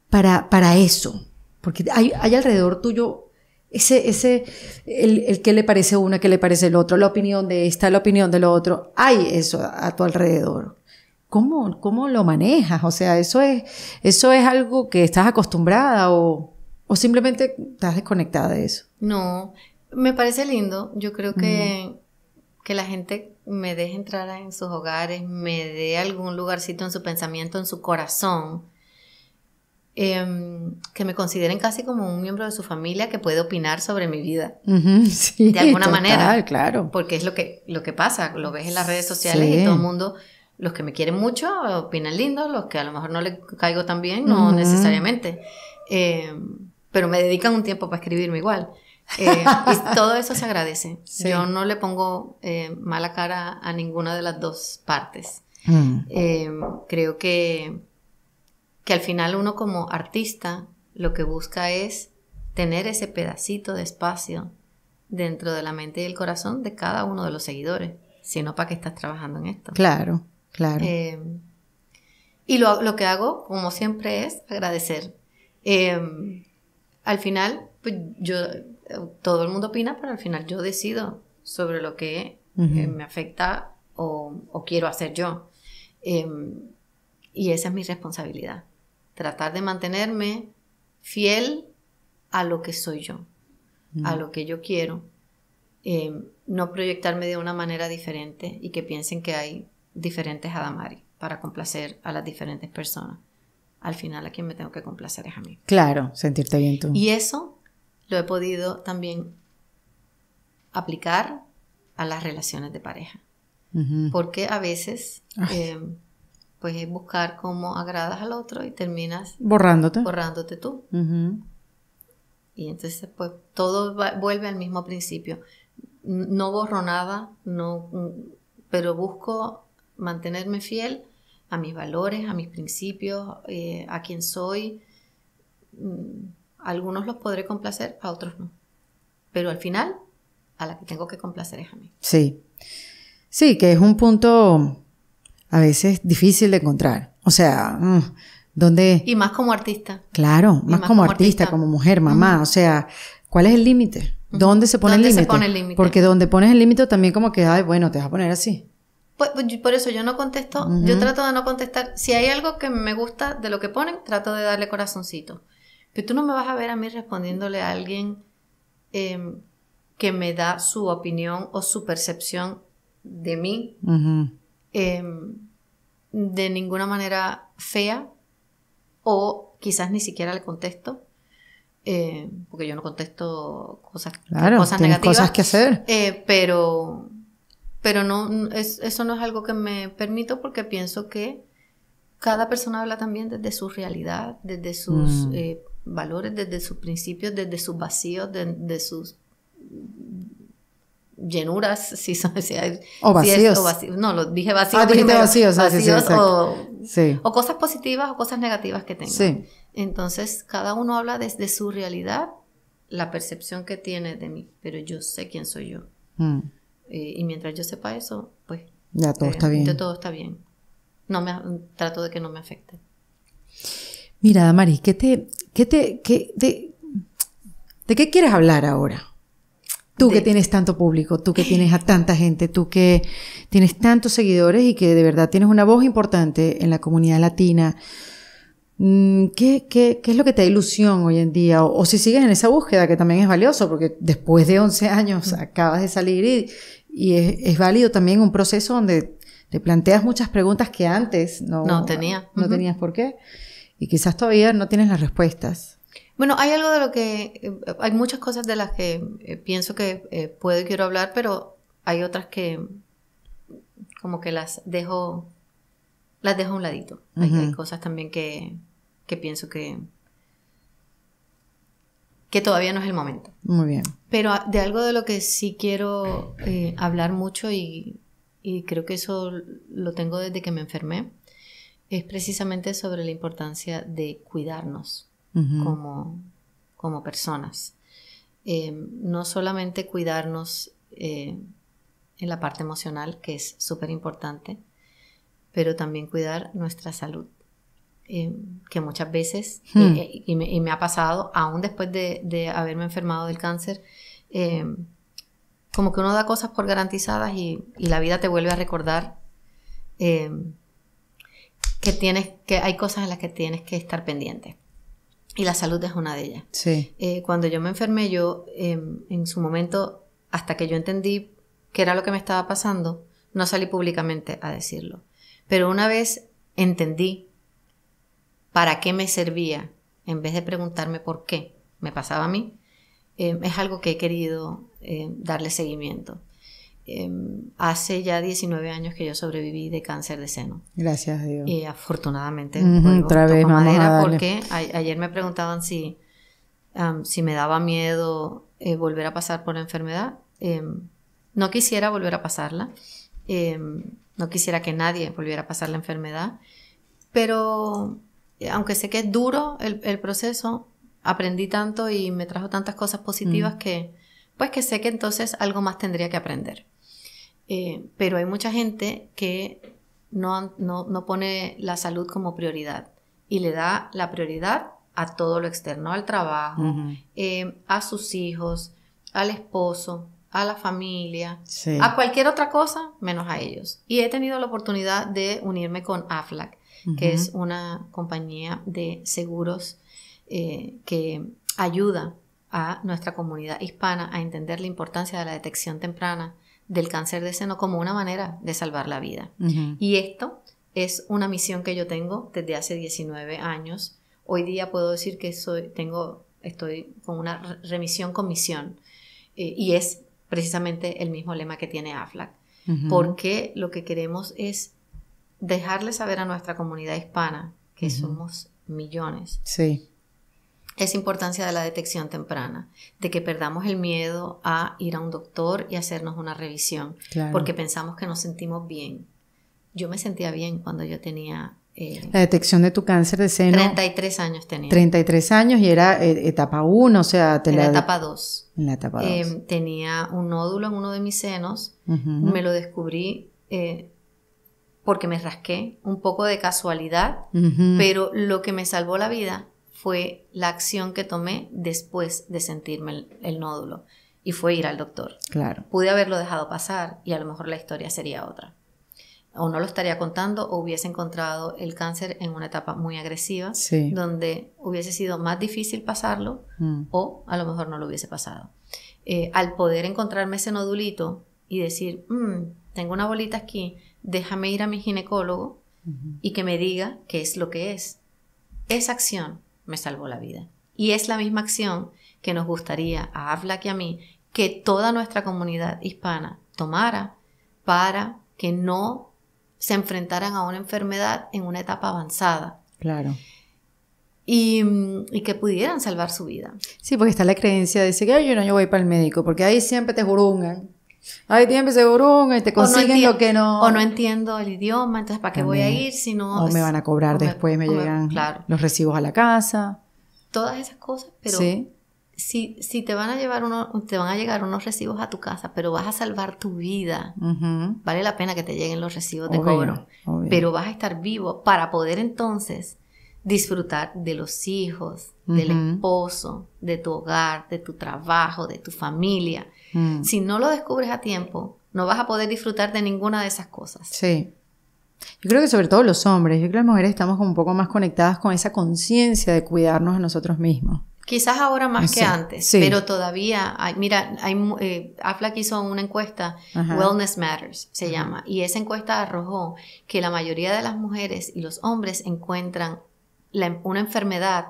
para, para eso? Porque hay, alrededor tuyo ese, ese, el, el que le parece una, que le parece el otro, la opinión de esta, la opinión lo otro. Hay eso a tu alrededor. ¿cómo, cómo lo manejas? O sea, eso es, eso es algo que estás acostumbrada o, o simplemente estás desconectada de eso. No, me parece lindo. Yo creo que, que la gente me deje entrar en sus hogares, me dé algún lugarcito en su pensamiento, en su corazón. Em, que me consideren casi como un miembro de su familia que puede opinar sobre mi vida. sí, de alguna manera. Claro. Porque es lo que, lo que pasa, lo ves en las redes sociales y todo el mundo los que me quieren mucho opinan lindo, los que a lo mejor no le caigo tan bien, no necesariamente. Eh, pero me dedican un tiempo para escribirme igual. Eh, y todo eso se agradece. Yo no le pongo eh, mala cara a ninguna de las dos partes. Mm. creo que, que al final uno como artista lo que busca es tener ese pedacito de espacio dentro de la mente y el corazón de cada uno de los seguidores, sino para qué estás trabajando en esto. Claro. Em, y lo, que hago, como siempre, es agradecer. Em, al final, pues, yo, todo el mundo opina, pero al final yo decido sobre lo que eh, me afecta o, quiero hacer yo. Em, y esa es mi responsabilidad. Tratar de mantenerme fiel a lo que soy yo, a lo que yo quiero. no proyectarme de una manera diferente y que piensen que hay diferentes a Damari para complacer a las diferentes personas. Al final a quien me tengo que complacer es a mí. Claro, sentirte bien tú. Y eso lo he podido también aplicar a las relaciones de pareja. Porque a veces eh, pues es buscar cómo agradas al otro y terminas borrándote. Borrándote tú. Y entonces pues todo vuelve al mismo principio. No borro nada, no, pero busco mantenerme fiel a mis valores, a mis principios, eh, a quien soy. Mm, algunos los podré complacer, a otros no. Pero al final, a la que tengo que complacer es a mí. Sí. Sí, que es un punto a veces difícil de encontrar. O sea, mm, dónde. Y más como artista. Claro, más, como, artista, como mujer, mamá. O sea, ¿cuál es el límite? ¿Dónde se pone el límite? Porque donde pones el límite también como que, ay, bueno, te vas a poner así. Pues, pues, por, eso yo no contesto, yo trato de no contestar. Si hay algo que me gusta de lo que ponen, trato de darle corazoncito. Pero tú no me vas a ver a mí respondiéndole a alguien em, que me da su opinión o su percepción de mí em, de ninguna manera fea o quizás ni siquiera le contesto. Em, porque yo no contesto cosas, cosas negativas. cosas que hacer. Eh, pero pero no, es, eso no es algo que me permito porque pienso que cada persona habla también desde su realidad, desde sus mm. eh, valores, desde sus principios, desde sus vacíos, desde de sus llenuras, si, son, si O vacíos. no, lo dije vacíos. Ah, vacíos, o, cosas positivas o cosas negativas que tengo Entonces, cada uno habla desde su realidad, la percepción que tiene de mí, pero yo sé quién soy yo. Mm. Eh, y mientras yo sepa eso, pues... Ya todo está bien. Todo está bien. No me, trato de que no me afecte. Mira, Damaris, ¿qué te, qué te, de, qué quieres hablar ahora? Tú que tienes tanto público, tú que tienes a tanta gente, tú que tienes tantos seguidores y que de verdad tienes una voz importante en la comunidad latina. Mm, ¿Qué, qué, es lo que te da ilusión hoy en día? O, o, si sigues en esa búsqueda, que también es valioso, porque después de 11 años mm. acabas de salir y, y es, válido también un proceso donde te planteas muchas preguntas que antes no, no No tenías por qué. Y quizás todavía no tienes las respuestas. Bueno, hay algo de lo que... Eh, hay muchas cosas de las que eh, pienso que eh, puedo y quiero hablar, pero hay otras que como que las dejo... Las dejo a un ladito. hay, hay, cosas también que, que pienso que, que todavía no es el momento. Muy bien. Pero ah, de algo de lo que sí quiero eh, hablar mucho y, creo que eso lo tengo desde que me enfermé, es precisamente sobre la importancia de cuidarnos como, como, personas. Eh, no solamente cuidarnos eh, en la parte emocional, que es súper importante, pero también cuidar nuestra salud. Em, que muchas veces, hmm. eh, eh, y, me, ha pasado, aún después de, haberme enfermado del cáncer, em, como que uno da cosas por garantizadas y, la vida te vuelve a recordar em, que tienes, que hay cosas en las que tienes que estar pendiente. Y la salud es una de ellas. Eh, cuando yo me enfermé, yo en su momento, hasta que yo entendí qué era lo que me estaba pasando, no salí públicamente a decirlo. Pero una vez entendí para qué me servía, en vez de preguntarme por qué me pasaba a mí, eh, es algo que he querido eh, darle seguimiento. Em, hace ya 19 años que yo sobreviví de cáncer de seno. Gracias a Dios. Y afortunadamente, otra vez vamos porque ayer me preguntaban si, si me daba miedo eh, volver a pasar por la enfermedad. Em, no quisiera volver a pasarla. Em, no quisiera que nadie volviera a pasar la enfermedad. Pero eh, aunque sé que es duro el, proceso, aprendí tanto y me trajo tantas cosas positivas mm. que, pues que sé que entonces algo más tendría que aprender. Eh, pero hay mucha gente que no, no, pone la salud como prioridad y le da la prioridad a todo lo externo, al trabajo, eh, a sus hijos, al esposo, a la familia, a cualquier otra cosa menos a ellos. Y he tenido la oportunidad de unirme con AFLAC, que es una compañía de seguros eh, que ayuda a nuestra comunidad hispana a entender la importancia de la detección temprana del cáncer de seno como una manera de salvar la vida. Y esto es una misión que yo tengo desde hace 19 años. Hoy día puedo decir que soy, tengo, estoy con una remisión con misión eh, y es precisamente el mismo lema que tiene AFLAC, porque lo que queremos es dejarle saber a nuestra comunidad hispana, que somos millones, sí. esa importancia de la detección temprana, de que perdamos el miedo a ir a un doctor y hacernos una revisión, porque pensamos que nos sentimos bien. Yo me sentía bien cuando yo tenía eh, la detección de tu cáncer de seno. 33 años tenía. 33 años y era eh, etapa 1, o sea, la... etapa 2. En la etapa 2. Em, tenía un nódulo en uno de mis senos, me lo descubrí eh, porque me rasqué un poco de casualidad, pero lo que me salvó la vida fue la acción que tomé después de sentirme el, nódulo y fue ir al doctor. Claro. Pude haberlo dejado pasar y a lo mejor la historia sería otra. O no lo estaría contando o hubiese encontrado el cáncer en una etapa muy agresiva donde hubiese sido más difícil pasarlo mm. o a lo mejor no lo hubiese pasado. Eh, al poder encontrarme ese nodulito y decir, mm, tengo una bolita aquí, déjame ir a mi ginecólogo y que me diga qué es lo que es. Esa acción me salvó la vida. Y es la misma acción que nos gustaría a Habla que a mí que toda nuestra comunidad hispana tomara para que no se enfrentaran a una enfermedad en una etapa avanzada. Claro. Y, mm, que pudieran salvar su vida. Sí, porque está la creencia de decir que yo no, yo voy para el médico, porque ahí siempre te jurungan. Ay, tiempo seguro, eh, te consiguen que no. O no entiendo el idioma, entonces ¿para qué voy a ir si no? O me van a cobrar después, me, llegan los recibos a la casa. Todas esas cosas, pero si, si te van a llevar uno, te van a llegar unos recibos a tu casa, pero vas a salvar tu vida, vale la pena que te lleguen los recibos de cobro. Pero vas a estar vivo para poder entonces disfrutar de los hijos, del esposo, de tu hogar, de tu trabajo, de tu familia Mm. Si no lo descubres a tiempo, no vas a poder disfrutar de ninguna de esas cosas. Sí. Yo creo que sobre todo los hombres, yo creo que las mujeres estamos un poco más conectadas con esa conciencia de cuidarnos a nosotros mismos. Quizás ahora más que antes, pero todavía hay, mira, hay, eh, hizo una encuesta, Wellness Matters se llama, y esa encuesta arrojó que la mayoría de las mujeres y los hombres encuentran una enfermedad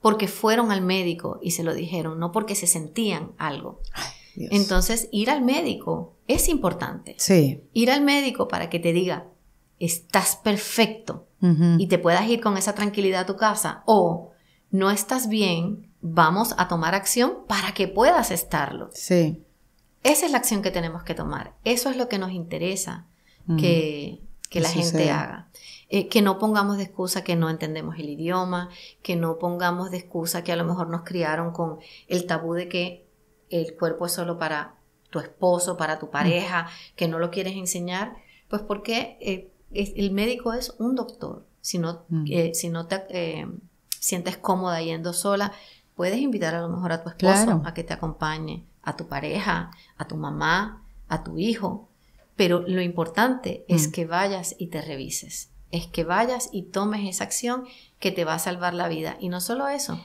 porque fueron al médico y se lo dijeron, no porque se sentían algo. Entonces, ir al médico es importante. Sí. Ir al médico para que te diga, estás perfecto y te puedas ir con esa tranquilidad a tu casa o no estás bien, vamos a tomar acción para que puedas estarlo. Sí. Esa es la acción que tenemos que tomar. Eso es lo que nos interesa que, la gente haga. Eh, que no pongamos de excusa que no entendemos el idioma, que no pongamos de excusa que a lo mejor nos criaron con el tabú de que el cuerpo es solo para tu esposo, para tu mm. pareja, que no lo quieres enseñar, pues porque eh, el médico es un doctor. Si no, mm. eh, si no te eh, sientes cómoda yendo sola, puedes invitar a lo mejor a tu esposo a que te acompañe, a tu pareja, a tu mamá, a tu hijo. Pero lo importante es mm. que vayas y te revises, es que vayas y tomes esa acción que te va a salvar la vida. Y no solo eso,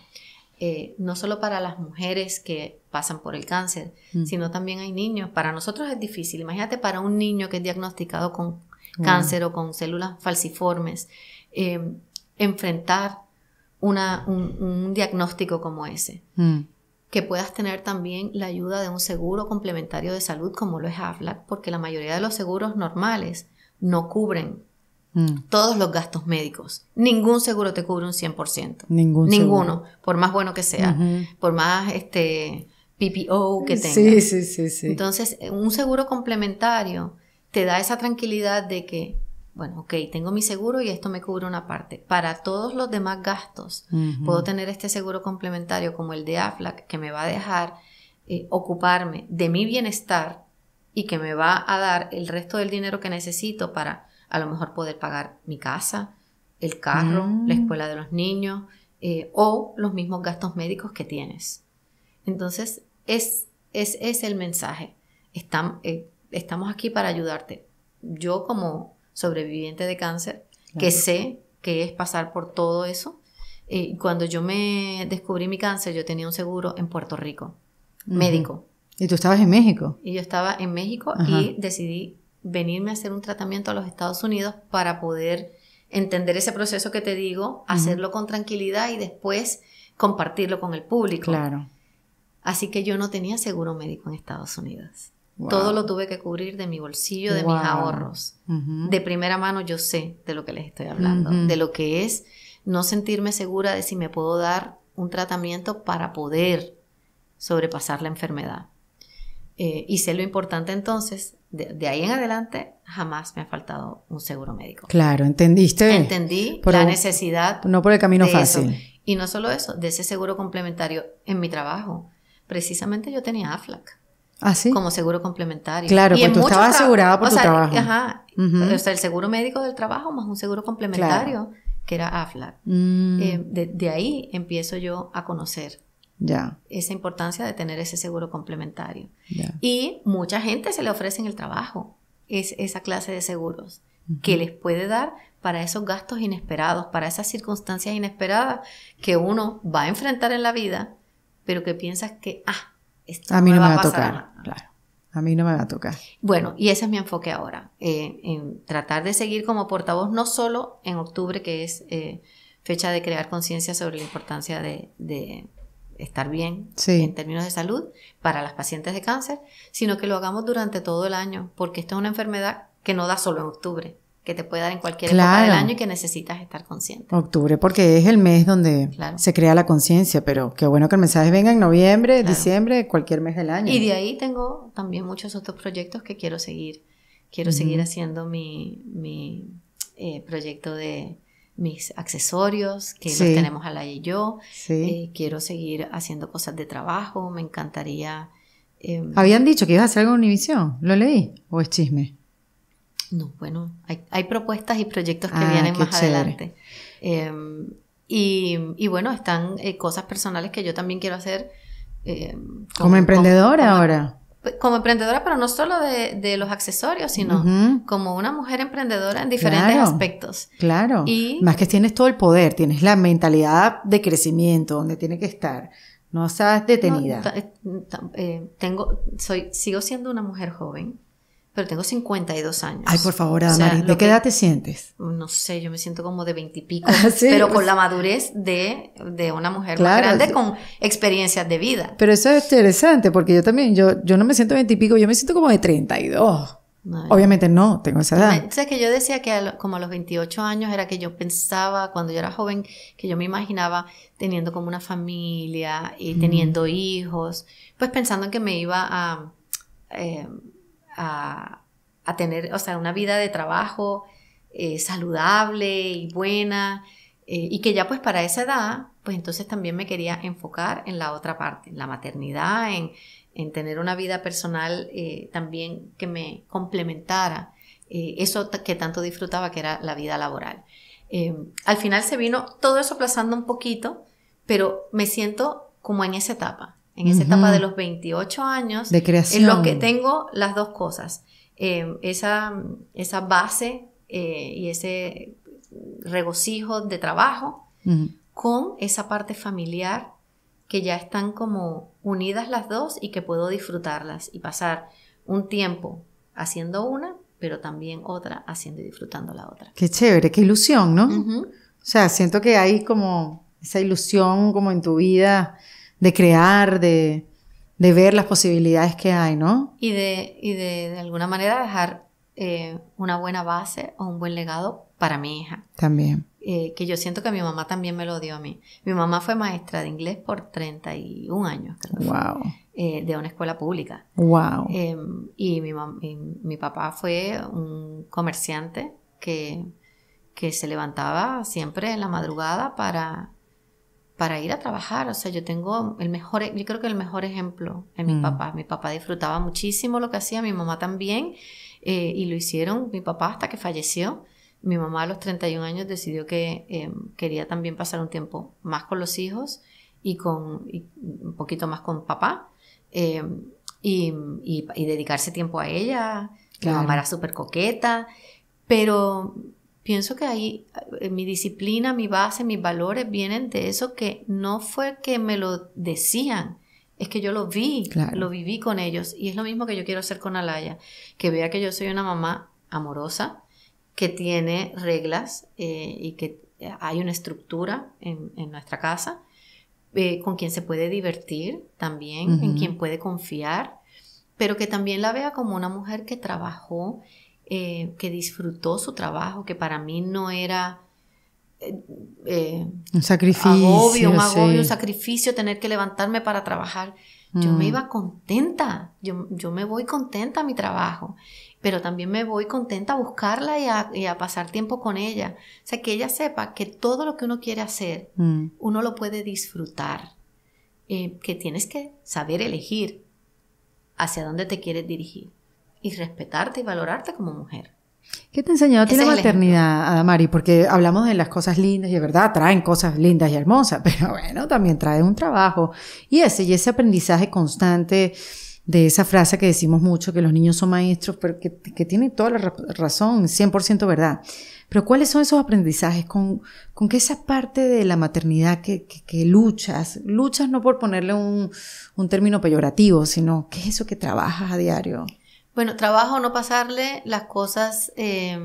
no solo para las mujeres que pasan por el cáncer, mm. sino también hay niños. Para nosotros es difícil. Imagínate para un niño que es diagnosticado con mm. cáncer o con células falciformes, eh, enfrentar una, un, diagnóstico como ese. Mm. Que puedas tener también la ayuda de un seguro complementario de salud como lo es AFLAC, porque la mayoría de los seguros normales no cubren todos los gastos médicos. Ningún seguro te cubre un 100%. Ningún Ninguno, por más bueno que sea, por más este PPO que tengas. Sí, sí, sí, Entonces, eh, un seguro complementario te da esa tranquilidad de que, bueno, ok, tengo mi seguro y esto me cubre una parte. Para todos los demás gastos, puedo tener este seguro complementario como el de AFLAC, que me va a dejar eh, ocuparme de mi bienestar y que me va a dar el resto del dinero que necesito para a lo mejor poder pagar mi casa, el carro, la mm. escuela de los niños eh, o los mismos gastos médicos que tienes. Entonces, es, es, el mensaje. Eh, estamos, aquí para ayudarte. Yo como sobreviviente de cáncer, que sé que es pasar por todo eso, eh, cuando yo me descubrí mi cáncer, yo tenía un seguro en Puerto Rico, médico. ¿Y tú estabas en México? Y yo estaba en México y decidí venirme a hacer un tratamiento a los Estados Unidos para poder entender ese proceso que te digo, hacerlo con tranquilidad y después compartirlo con el público. Claro. Así que yo no tenía seguro médico en Estados Unidos. Todo lo tuve que cubrir de mi bolsillo, de mis ahorros. De primera mano yo sé de lo que les estoy hablando, de lo que es no sentirme segura de si me puedo dar un tratamiento para poder sobrepasar la enfermedad. Eh, y sé lo importante entonces, de, ahí en adelante jamás me ha faltado un seguro médico. Claro, entendiste. Entendí por la necesidad. No por el camino fácil. Y no solo eso, de ese seguro complementario en mi trabajo precisamente yo tenía AFLAC. ¿Ah, sí? Como seguro complementario. Claro, que tú estabas asegurada por tu trabajo. Ajá. O sea, el seguro médico del trabajo más un seguro complementario, que era AFLAC. Mm. Eh, de, ahí empiezo yo a conocer ya. esa importancia de tener ese seguro complementario. Y mucha gente se le ofrece en el trabajo es, esa clase de seguros que les puede dar para esos gastos inesperados, para esas circunstancias inesperadas que uno va a enfrentar en la vida pero que piensas que, ah, esto a mí no me, va, a tocar. Claro. A mí no me va a tocar. Bueno, y ese es mi enfoque ahora, eh, en tratar de seguir como portavoz, no solo en octubre, que es eh, fecha de crear conciencia sobre la importancia de, estar bien en términos de salud para las pacientes de cáncer, sino que lo hagamos durante todo el año, porque esta es una enfermedad que no da solo en octubre que te puede dar en cualquier época del año y que necesitas estar consciente. Octubre, porque es el mes donde se crea la conciencia, pero qué bueno que el mensaje venga en noviembre, diciembre, cualquier mes del año. Y de ahí tengo también muchos otros proyectos que quiero seguir. Quiero seguir haciendo mi, mi eh, proyecto de mis accesorios, que los tenemos a la y yo. Eh, quiero seguir haciendo cosas de trabajo, me encantaría... Em, Habían dicho que ibas a hacer algo en Univisión, ¿lo leí? ¿O es chisme? No, bueno, hay, hay propuestas y proyectos que ah, vienen más adelante. Em, y, y, bueno, están eh, cosas personales que yo también quiero hacer. Em, como, emprendedora ahora. Pues, como emprendedora, pero no solo de, de los accesorios, sino como una mujer emprendedora en diferentes aspectos. Claro. Y, Más que tienes todo el poder, tienes la mentalidad de crecimiento donde tiene que estar. No estás detenida. Eh, eh, tengo, soy, sigo siendo una mujer joven pero tengo 52 años. Ay, por favor, Ana ¿de qué edad te sientes? No sé, yo me siento como de 20 y pico, pero con la madurez de, de una mujer más grande con experiencias de vida. Pero eso es interesante, porque yo también, yo, yo no me siento 20 y pico, yo me siento como de 32. Obviamente no, tengo esa edad. O sea, que yo decía que como a los 28 años era que yo pensaba, cuando yo era joven, que yo me imaginaba teniendo como una familia y mm. teniendo hijos, pues pensando en que me iba a... Eh, a, tener, o sea, una vida de trabajo eh, saludable y buena, eh, y que ya pues para esa edad, pues entonces también me quería enfocar en la otra parte, en la maternidad, en, tener una vida personal eh, también que me complementara eso que tanto disfrutaba, que era la vida laboral. al final se vino todo eso aplazando un poquito, pero me siento como en esa etapa en esa etapa de los 28 años, de creación. en lo que tengo las dos cosas, eh, esa, esa, base eh, y ese regocijo de trabajo con esa parte familiar que ya están como unidas las dos y que puedo disfrutarlas y pasar un tiempo haciendo una, pero también otra haciendo y disfrutando la otra. Qué chévere, qué ilusión, ¿no? O sea, siento que hay como esa ilusión como en tu vida de crear, de, ver las posibilidades que hay, ¿no? Y de, y de, alguna manera dejar eh, una buena base o un buen legado para mi hija. También. Eh, que yo siento que mi mamá también me lo dio a mí. Mi mamá fue maestra de inglés por 31 años, Wow. Eh, de una escuela pública. Wow. Em, y mi, papá fue un comerciante que se levantaba siempre en la madrugada para para ir a trabajar. O sea, yo tengo el mejor, e, yo creo que el mejor ejemplo en mi mm. papá, papás. Mi papá disfrutaba muchísimo lo que hacía, mi mamá también, eh, y lo hicieron mi papá hasta que falleció. Mi mamá a los 31 años decidió que em, quería también pasar un tiempo más con los hijos y con un poquito más con papá em, y, dedicarse tiempo a ella. Que Mi mamá era súper coqueta, pero pienso que ahí eh, mi disciplina, mi base, mis valores vienen de eso que no fue que me lo decían, es que yo lo vi, lo viví con ellos. Y es lo mismo que yo quiero hacer con Alaya, que vea que yo soy una mamá amorosa, que tiene reglas eh, y que eh, hay una estructura en, nuestra casa, con quien se puede divertir también, en quien puede confiar, pero que también la vea como una mujer que trabajó eh, que disfrutó su trabajo, que para mí no era... Eh, eh, un sacrificio. un sacrificio, tener que levantarme para trabajar. Yo me mm. iba contenta, yo, me voy contenta a mi trabajo, pero también me voy contenta a buscarla y a, pasar tiempo con ella. O sea, que ella sepa que todo lo que uno quiere hacer, mm. uno lo puede disfrutar, que tienes que saber elegir hacia dónde te quieres dirigir y respetarte y valorarte como mujer. ¿Qué te ha a ti la maternidad, Adamari? Porque hablamos de las cosas lindas y de verdad traen cosas lindas y hermosas, pero bueno, también trae un trabajo y ese, y ese aprendizaje constante de esa frase que decimos mucho, que los niños son maestros, pero que, tienen tiene toda la razón, 100% verdad. Pero ¿cuáles son esos aprendizajes? ¿Con, con qué esa parte de la maternidad que, luchas? Luchas no por ponerle un, un término peyorativo, sino ¿qué es eso que trabajas a diario? Bueno, trabajo no pasarle las cosas, eh,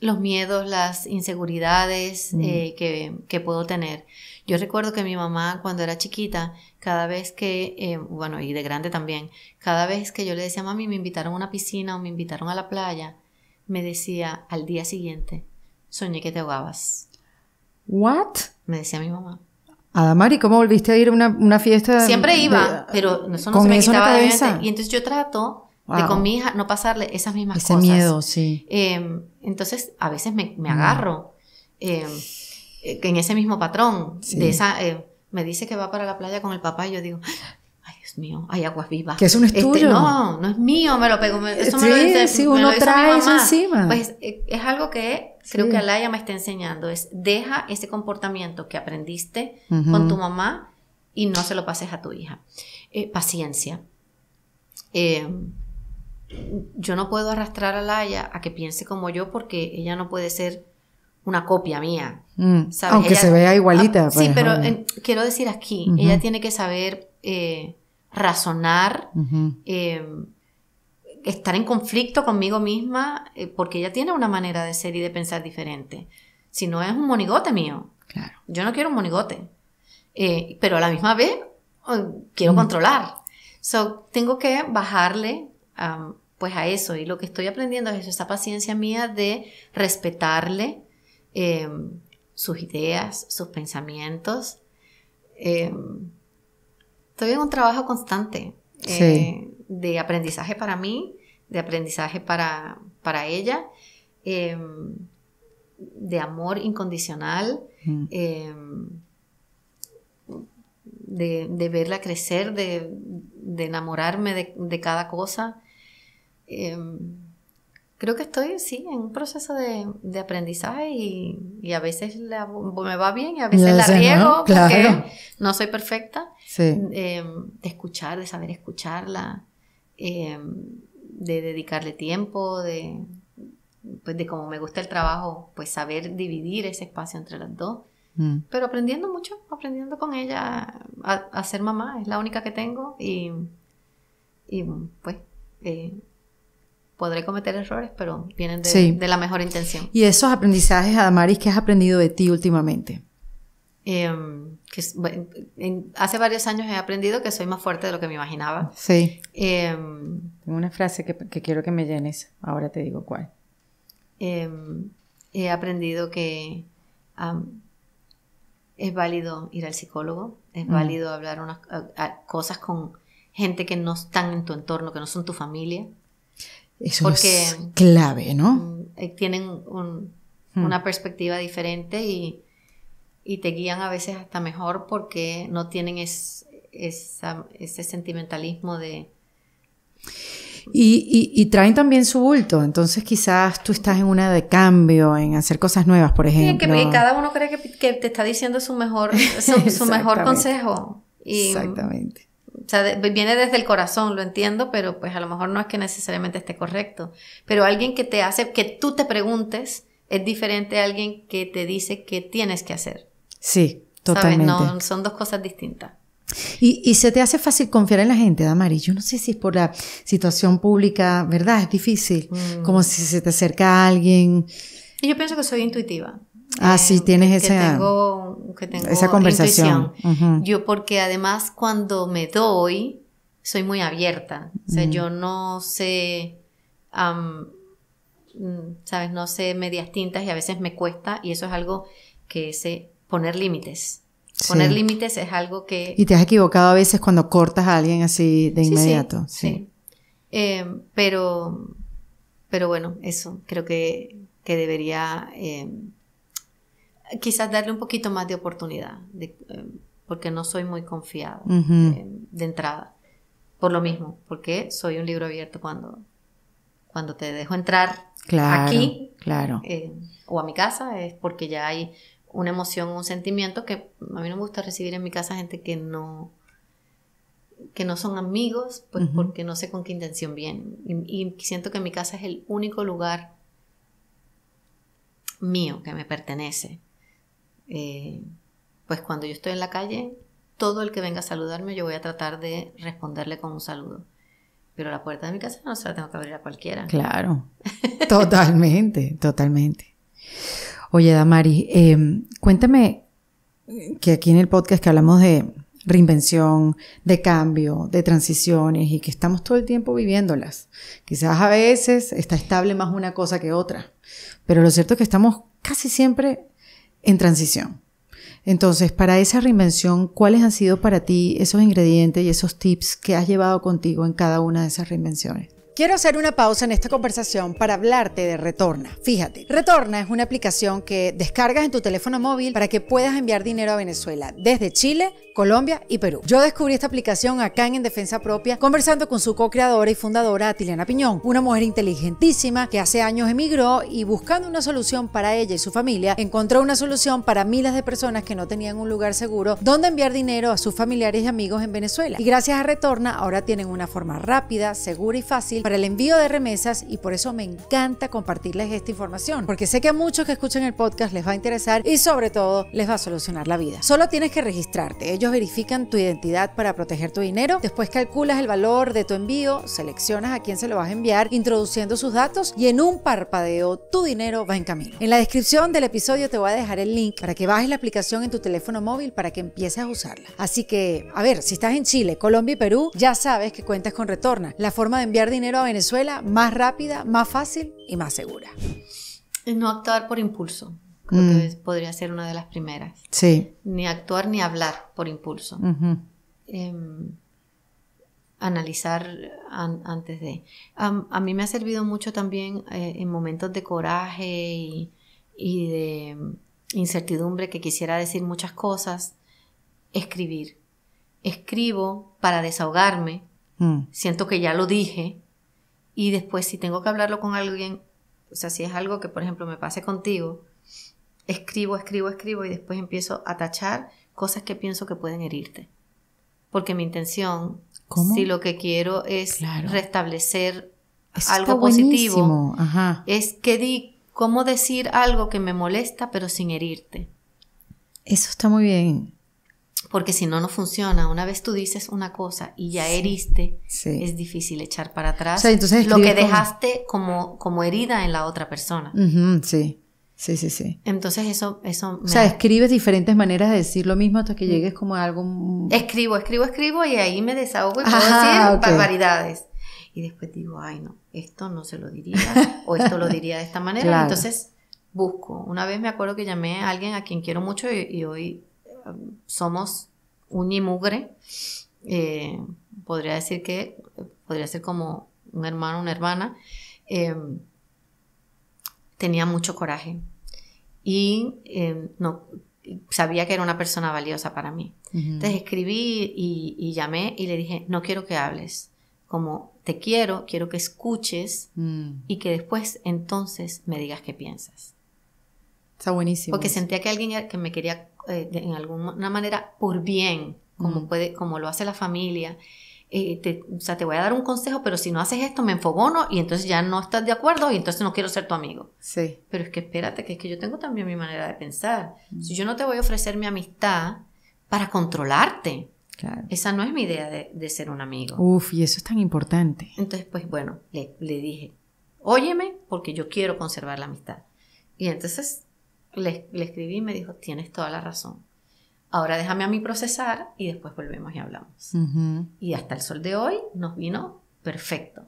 los miedos, las inseguridades mm. eh, que, puedo tener. Yo recuerdo que mi mamá cuando era chiquita, cada vez que, eh, bueno, y de grande también, cada vez que yo le decía, a mami, me invitaron a una piscina o me invitaron a la playa, me decía al día siguiente, soñé que te ahogabas. ¿What? Me decía mi mamá. Adamari, ¿cómo volviste a ir a una, fiesta? Siempre iba, pero no se me Y entonces yo trato de con mi hija no pasarle esas mismas cosas. Ese miedo, sí. Em, entonces, a veces me, mm. agarro em, eh, en ese mismo patrón. De esa, eh, me dice que va para la playa con el papá y yo digo, ay Dios mío, hay aguas vivas. Que es un estudio no, no es mío, me lo pego. eso me lo dice, sí, uno trae eso encima. Pues eh, es algo que creo que Alaya me está enseñando, es deja ese comportamiento que aprendiste con tu mamá y no se lo pases a tu hija. paciencia. Em, yo no puedo arrastrar a Laia a que piense como yo porque ella no puede ser una copia mía. Mm, aunque se vea igualita. Ah, sí, pues, pero quiero decir aquí, ella tiene que saber eh, razonar, eh, estar en conflicto conmigo misma, eh, porque ella tiene una manera de ser y de pensar diferente. Si no es un monigote mío. Claro. Yo no quiero un monigote. pero a la misma vez quiero mm. controlar. So, tengo que bajarle a... Um, pues a eso. Y lo que estoy aprendiendo es esa paciencia mía de respetarle em, sus ideas, sus pensamientos. Em, estoy en un trabajo constante eh, de aprendizaje para mí, de aprendizaje para, ella, em, de amor incondicional. Mm. De, verla crecer, de, enamorarme de, de, cada cosa. Em, creo que estoy, sí, en un proceso de, de aprendizaje y, a veces me va bien y a veces, la riego porque no soy perfecta. Em, de escuchar, de saber escucharla, em, de dedicarle tiempo, de, pues de como me gusta el trabajo, pues saber dividir ese espacio entre las dos. Mm. Pero aprendiendo mucho, aprendiendo con ella a, a, ser mamá, es la única que tengo y, y pues... Eh, podré cometer errores, pero vienen de, la mejor intención. ¿Y esos aprendizajes, Adamaris, qué has aprendido de ti últimamente? Em, hace varios años he aprendido que soy más fuerte de lo que me imaginaba. Sí. Em, Tengo una frase que, quiero que me llenes, ahora te digo cuál. Em, he aprendido que es válido ir al psicólogo, es mm. válido hablar unas cosas con gente que no están en tu entorno, que no son tu familia. Eso porque es clave, ¿no? Mm, eh, tienen hmm. una perspectiva diferente y, te guían a veces hasta mejor porque no tienen ese sentimentalismo de... Y, traen también su bulto. Entonces, quizás tú estás en una de cambio, en hacer cosas nuevas, por ejemplo. cada uno cree que, te está diciendo su mejor, su, mejor consejo. Mm, Exactamente o sea, viene desde el corazón, lo entiendo, pero pues a lo mejor no es que necesariamente esté correcto. Pero alguien que te hace, que tú te preguntes, es diferente a alguien que te dice que tienes que hacer. Sí, totalmente. No, son dos cosas distintas. Y, y, se te hace fácil confiar en la gente, Damari. Yo no sé si es por la situación pública, ¿verdad? Es difícil. Mm. Como si se te acerca a alguien. Y yo pienso que soy intuitiva. Ah, sí, em, tienes que esa, esa conversación. Yo porque además cuando me doy, soy muy abierta. O sea, yo no sé, mm, sabes, no sé medias tintas y a veces me cuesta y eso es algo que sé poner límites. Poner límites es algo que... Y te has equivocado a veces cuando cortas a alguien así de inmediato. Sí, em, pero, pero bueno, eso creo que, debería... Em, quizás darle un poquito más de oportunidad, eh, porque no soy muy confiado eh, de, entrada. Por lo mismo, porque soy un libro abierto cuando, cuando te dejo entrar aquí eh, o a mi casa, es porque ya hay una emoción, un sentimiento que a mí no me gusta recibir en mi casa gente que no que no son amigos, pues porque no sé con qué intención vienen. y siento que mi casa es el único lugar mío que me pertenece, eh, pues cuando yo estoy en la calle, todo el que venga a saludarme yo voy a tratar de responderle con un saludo. Pero la puerta de mi casa no se la tengo que abrir a cualquiera. Claro, totalmente, totalmente. Oye, Damari, em, cuéntame que aquí en el podcast que hablamos de reinvención, de cambio, de transiciones y que estamos todo el tiempo viviéndolas. Quizás a veces está estable más una cosa que otra, pero lo cierto es que estamos casi siempre en transición. Entonces, para esa reinvención, ¿cuáles han sido para ti esos ingredientes y esos tips que has llevado contigo en cada una de esas reinvenciones? Quiero hacer una pausa en esta conversación para hablarte de Retorna. Fíjate, Retorna es una aplicación que descargas en tu teléfono móvil para que puedas enviar dinero a Venezuela desde Chile, Colombia y Perú. Yo descubrí esta aplicación acá en, Defensa Propia conversando con su co-creadora y fundadora Atiliana Piñón, una mujer inteligentísima que hace años emigró y buscando una solución para ella y su familia, encontró una solución para miles de personas que no tenían un lugar seguro donde enviar dinero a sus familiares y amigos en Venezuela. Y gracias a Retorna ahora tienen una forma rápida, segura y fácil para el envío de remesas y por eso me encanta compartirles esta información, porque sé que a muchos que escuchan el podcast les va a interesar y sobre todo les va a solucionar la vida. Solo tienes que registrarte, ellos verifican tu identidad para proteger tu dinero, después calculas el valor de tu envío, seleccionas a quién se lo vas a enviar, introduciendo sus datos y en un parpadeo tu dinero va en camino. En la descripción del episodio te voy a dejar el link para que bajes la aplicación en tu teléfono móvil para que empieces a usarla. Así que, a ver, si estás en Chile, Colombia y Perú, ya sabes que cuentas con Retorna, la forma de enviar dinero a Venezuela más rápida, más fácil y más segura. No actuar por impulso. Creo que mm. podría ser una de las primeras. Sí. Ni actuar ni hablar por impulso. Em, analizar antes de. a mí me ha servido mucho también eh, en momentos de coraje y, de mm, incertidumbre que quisiera decir muchas cosas, escribir. Escribo para desahogarme. Mm. Siento que ya lo dije, y después, si tengo que hablarlo con alguien, o sea, si es algo que, por ejemplo, me pase contigo, escribo, escribo, escribo y después empiezo a tachar cosas que pienso que pueden herirte. Porque mi intención, si lo que quiero es restablecer algo positivo, es que di cómo decir algo que me molesta pero sin herirte. Eso está muy bien porque si no, no funciona. Una vez tú dices una cosa y ya heriste, es difícil echar para atrás entonces lo que dejaste como, como herida en la otra persona. sí. Sí, sí, sí. Entonces eso, eso O sea, escribes diferentes maneras de decir lo mismo hasta que mm. llegues como a algo. Escribo, escribo, escribo y ahí me desahogo y puedo decir barbaridades. Y después digo, ay no, esto no se lo diría, o esto lo diría de esta manera. Entonces busco. Una vez me acuerdo que llamé a alguien a quien quiero mucho y, y hoy somos un eh, podría decir que podría ser como un hermano, una hermana, eh, tenía mucho coraje y eh, no, sabía que era una persona valiosa para mí. Entonces escribí y, llamé y le dije, no quiero que hables, como te quiero, quiero que escuches mm. y que después entonces me digas qué piensas. Está buenísimo. Porque sentía que alguien que me quería eh, en alguna manera por bien, como, puede, como lo hace la familia. Eh, te, o sea, te voy a dar un consejo, pero si no haces esto me enfogono y entonces ya no estás de acuerdo y entonces no quiero ser tu amigo. Sí. Pero es que espérate, que es que yo tengo también mi manera de pensar. Si yo no te voy a ofrecer mi amistad para controlarte. Esa no es mi idea de, de, ser un amigo. Uf, y eso es tan importante. Entonces, pues bueno, le, le dije, óyeme porque yo quiero conservar la amistad. Y entonces le, escribí y me dijo, tienes toda la razón. Ahora déjame a mí procesar y después volvemos y hablamos. Y hasta el sol de hoy nos vino perfecto,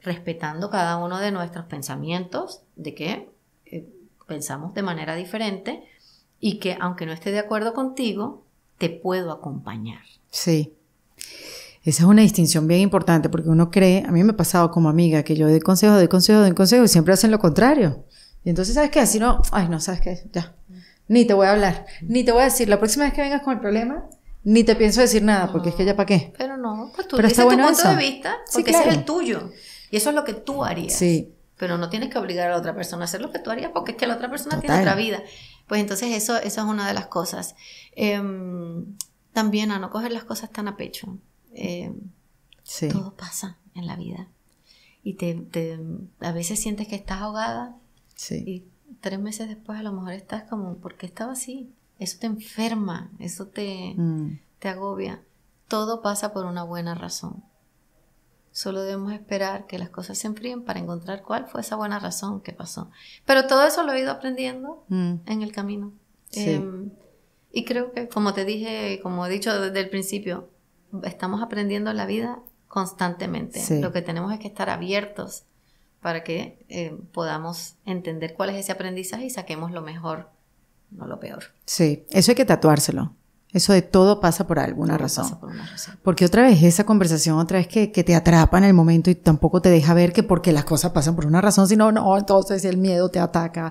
respetando cada uno de nuestros pensamientos, de que eh, pensamos de manera diferente y que aunque no esté de acuerdo contigo, te puedo acompañar. Sí. Esa es una distinción bien importante porque uno cree, a mí me ha pasado como amiga que yo doy consejo, doy consejo, doy consejo y siempre hacen lo contrario. Y entonces, ¿sabes qué? Si no, ay, no, ¿sabes qué? Ya. Ni te voy a hablar, ni te voy a decir, la próxima vez que vengas con el problema, ni te pienso decir nada, porque es que ya para qué. Pero no, pues tú Pero dices tu punto de vista, porque ese es el tuyo. Y eso es lo que tú harías. Sí. Pero no tienes que obligar a la otra persona a hacer lo que tú harías, porque es que la otra persona tiene otra vida. Pues entonces eso, eso es una de las cosas. Em, también a no coger las cosas tan a pecho. Em, sí. Todo pasa en la vida. Y te, a veces sientes que estás ahogada y tres meses después a lo mejor estás como, ¿por qué estaba así? Eso te enferma, eso te, mm. te agobia. Todo pasa por una buena razón. Solo debemos esperar que las cosas se enfríen para encontrar cuál fue esa buena razón que pasó. Pero todo eso lo he ido aprendiendo mm. en el camino. Em, y creo que, como te dije, como he dicho desde el principio, estamos aprendiendo la vida constantemente. Lo que tenemos es que estar abiertos para que eh, podamos entender cuál es ese aprendizaje y saquemos lo mejor, no lo peor. Sí, eso hay que tatuárselo. Eso de todo pasa por alguna, razón. Porque otra vez esa conversación, otra vez que, te atrapa en el momento y tampoco te deja ver que porque las cosas pasan por una razón, sino no, entonces el miedo te ataca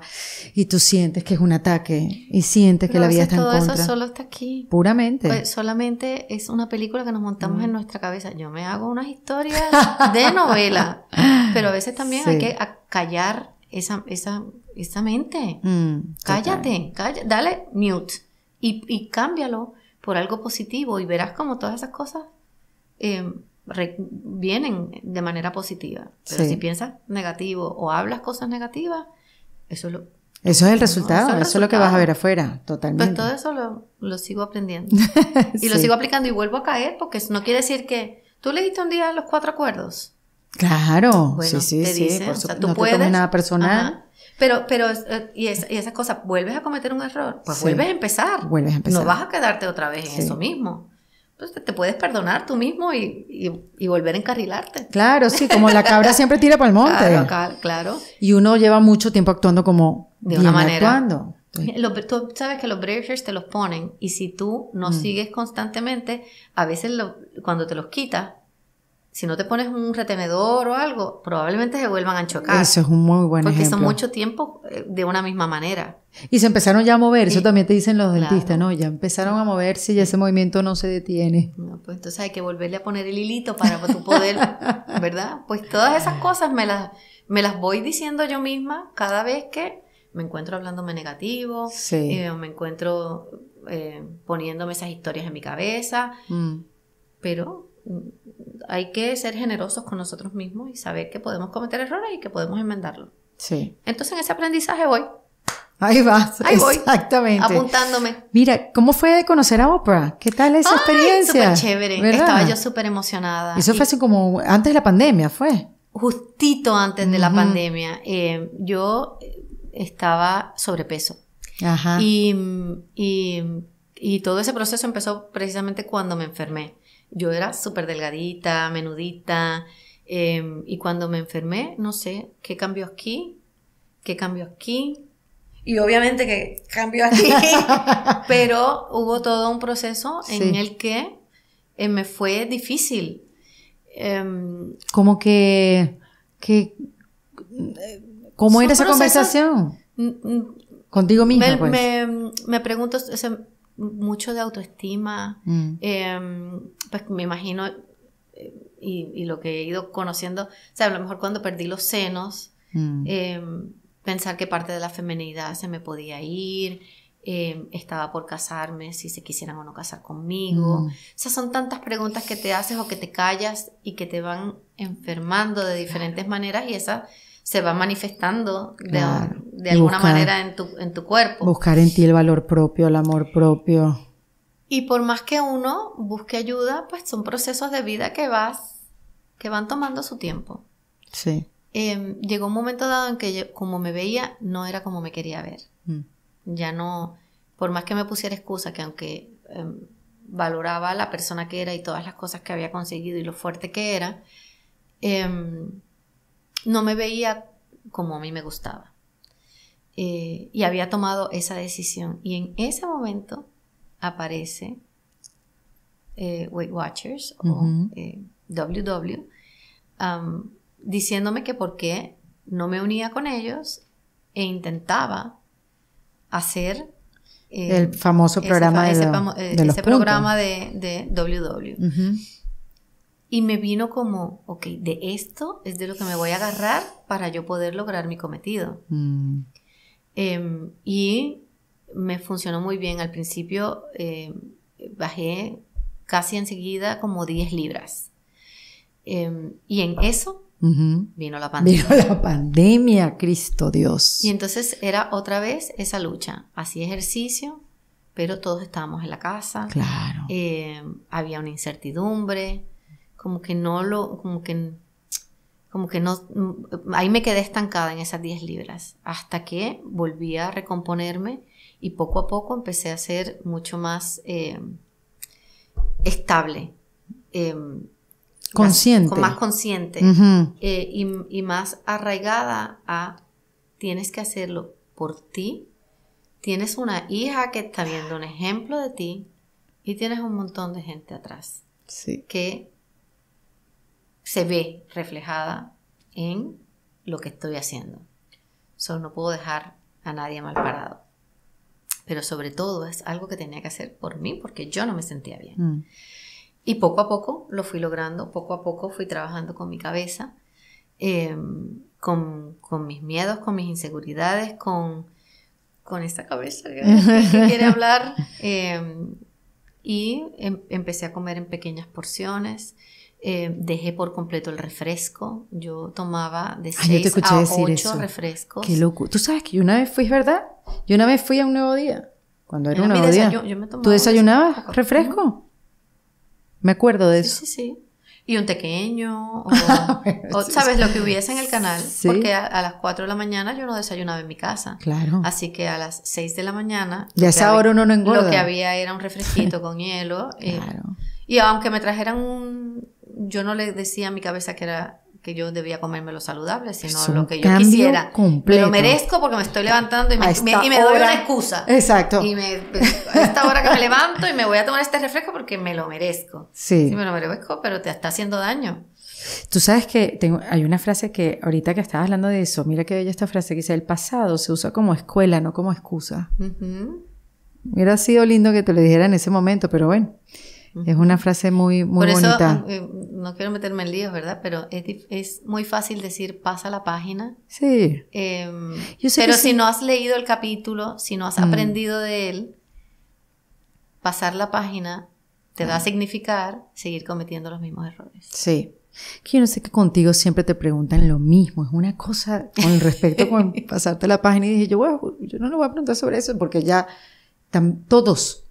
y tú sientes que es un ataque y sientes que la vida está en contra. Todo eso solo está aquí. Puramente. Pues, solamente es una película que nos montamos mm. en nuestra cabeza. Yo me hago unas historias de novela, pero a veces también hay que callar esa, esa, esa mente. Mm, cállate, cállate, dale mute y, cámbialo por algo positivo y verás como todas esas cosas em, vienen de manera positiva. Pero si piensas negativo o hablas cosas negativas, eso es lo... Eso es el resultado, eso, es lo que vas a ver afuera, totalmente. Pues todo eso lo, sigo aprendiendo. y lo sigo aplicando y vuelvo a caer porque no quiere decir que... ¿Tú leíste un día los cuatro acuerdos? Claro, sí, sí, sí, por tú no puedes, te tomes nada personal. Pero, pero, eh, y esas cosas, vuelves a cometer un error, pues vuelves a empezar. Vuelves a empezar. No vas a quedarte otra vez en eso mismo. te puedes perdonar tú mismo y, volver a encarrilarte. Claro, sí, como la cabra siempre tira para el monte. Claro, claro. Y uno lleva mucho tiempo actuando como de una manera. Actuando. tú sabes que los breakers te los ponen y si tú no mm. sigues constantemente, a veces cuando te los quitas, si no te pones un retenedor o algo, probablemente se vuelvan a chocar. Eso es un muy buen porque ejemplo. Porque son mucho tiempo eh, de una misma manera. Y se empezaron ya a mover, eso también te dicen los dentistas, ¿no? Ya empezaron a moverse y ese movimiento no se detiene. pues entonces hay que volverle a poner el hilito para tu poder, ¿verdad? Pues todas esas cosas me las, me las voy diciendo yo misma cada vez que me encuentro hablándome negativo, sí. me encuentro eh, poniéndome esas historias en mi cabeza, mm. pero hay que ser generosos con nosotros mismos y saber que podemos cometer errores y que podemos enmendarlo. Sí. Entonces en ese aprendizaje voy. Ahí vas. Ahí voy. Exactamente. Apuntándome. Mira, ¿cómo fue conocer a Oprah? ¿Qué tal esa experiencia? Súper chévere. Estaba yo súper emocionada. Eso fue así como antes de la pandemia, ¿fue? Justito antes de la pandemia. Eh, yo estaba sobrepeso. Ajá. y todo ese proceso empezó precisamente cuando me enfermé yo era súper delgadita, menudita, em, y cuando me enfermé, no sé, ¿qué cambió aquí? ¿Qué cambio aquí? Y obviamente que cambio aquí, pero hubo todo un proceso en el que eh, me fue difícil. Em, como que, ¿cómo era esa conversación? Contigo misma, me, pues. me, pregunto, mucho de autoestima. Mm. Em, pues me imagino, eh, y, lo que he ido conociendo, o sea, a lo mejor cuando perdí los senos, mm. em, pensar que parte de la feminidad se me podía ir, em, estaba por casarme, si se quisieran o no casar conmigo. Mm. esas son tantas preguntas que te haces o que te callas y que te van enfermando de diferentes maneras y esa se va manifestando de, alguna manera en tu, cuerpo. Buscar en ti el valor propio, el amor propio. Y por más que uno busque ayuda, pues son procesos de vida que vas, que van tomando su tiempo. Sí. Em, llegó un momento dado en que como me veía, no era como me quería ver. Mm. Ya no, por más que me pusiera excusa, que aunque em, valoraba la persona que era y todas las cosas que había conseguido y lo fuerte que era, em, no me veía como a mí me gustaba. Eh, y había tomado esa decisión. Y en ese momento aparece eh, Weight Watchers o WW eh, um, diciéndome que por qué no me unía con ellos e intentaba hacer el famoso programa ese, de, programa de, WW. Y me vino como, ok, de esto es de lo que me voy a agarrar para yo poder lograr mi cometido. Mm. Em, y me funcionó muy bien. Al principio em, bajé casi enseguida como 10 libras. Em, y en eso vino la pandemia. Vino la pandemia, Cristo Dios. Y entonces era otra vez esa lucha. Hacía ejercicio, pero todos estábamos en la casa. Claro. había una incertidumbre como que no lo, como que, como que no, mm, ahí me quedé estancada en esas 10 libras, hasta que volví a recomponerme y poco a poco empecé a ser mucho más eh, estable. consciente. Em, más, consciente eh, y, y, más arraigada a tienes que hacerlo por ti. Tienes una hija que está viendo un ejemplo de ti y tienes un montón de gente atrás sí. que se ve reflejada en lo que estoy haciendo. Solo no puedo dejar a nadie mal parado. Pero sobre todo es algo que tenía que hacer por mí porque yo no me sentía bien. Mm. Y poco a poco lo fui logrando, poco a poco fui trabajando con mi cabeza, em, con, mis miedos, con mis inseguridades, con, con esta cabeza que, quiere hablar. Em, y em, empecé a comer en pequeñas porciones. Eh, dejé por completo el refresco. Yo tomaba de 6 ah, a 8 refrescos. Qué loco. Tú sabes que yo una vez fui, ¿verdad? Yo una vez fui a un nuevo día. Cuando era, un nuevo día. ¿Tú desayunabas refresco? Me acuerdo de eso. Sí, sí, Y un pequeño, o, ah, sabes, lo que hubiese en el canal. Porque a, las 4 de la mañana yo no desayunaba en mi casa. Claro. Así que a las 6 de la mañana. Ya esa hora uno no engorda. Lo que había era un refresquito con hielo. Eh, claro. Y aunque me trajeran un, yo no le decía a mi cabeza que era que yo debía comerme lo saludable, sino lo que yo quisiera. Completo. Me lo merezco porque me estoy levantando y me, doy una excusa. Exacto. Y pues, a esta hora que me levanto y me voy a tomar este refresco porque me lo merezco. Sí. me lo merezco, pero te está haciendo daño. Tú sabes que tengo, hay una frase que ahorita que estabas hablando de eso, mira que bella esta frase que dice, el pasado se usa como escuela, no como excusa. Hubiera sido lindo que te lo dijera en ese momento, pero bueno. Es una frase muy, muy Por eso, eh, No quiero meterme en líos, ¿verdad? Pero es, muy fácil decir, pasa la página. Sí. Em, pero si no has leído el capítulo, si no has mm. aprendido de él, pasar la página te va a significar seguir cometiendo los mismos errores. Sí. Quiero yo sé que contigo siempre te preguntan lo mismo, es una cosa con respecto con pasarte la página y dije yo, no lo voy a preguntar sobre eso porque ya todos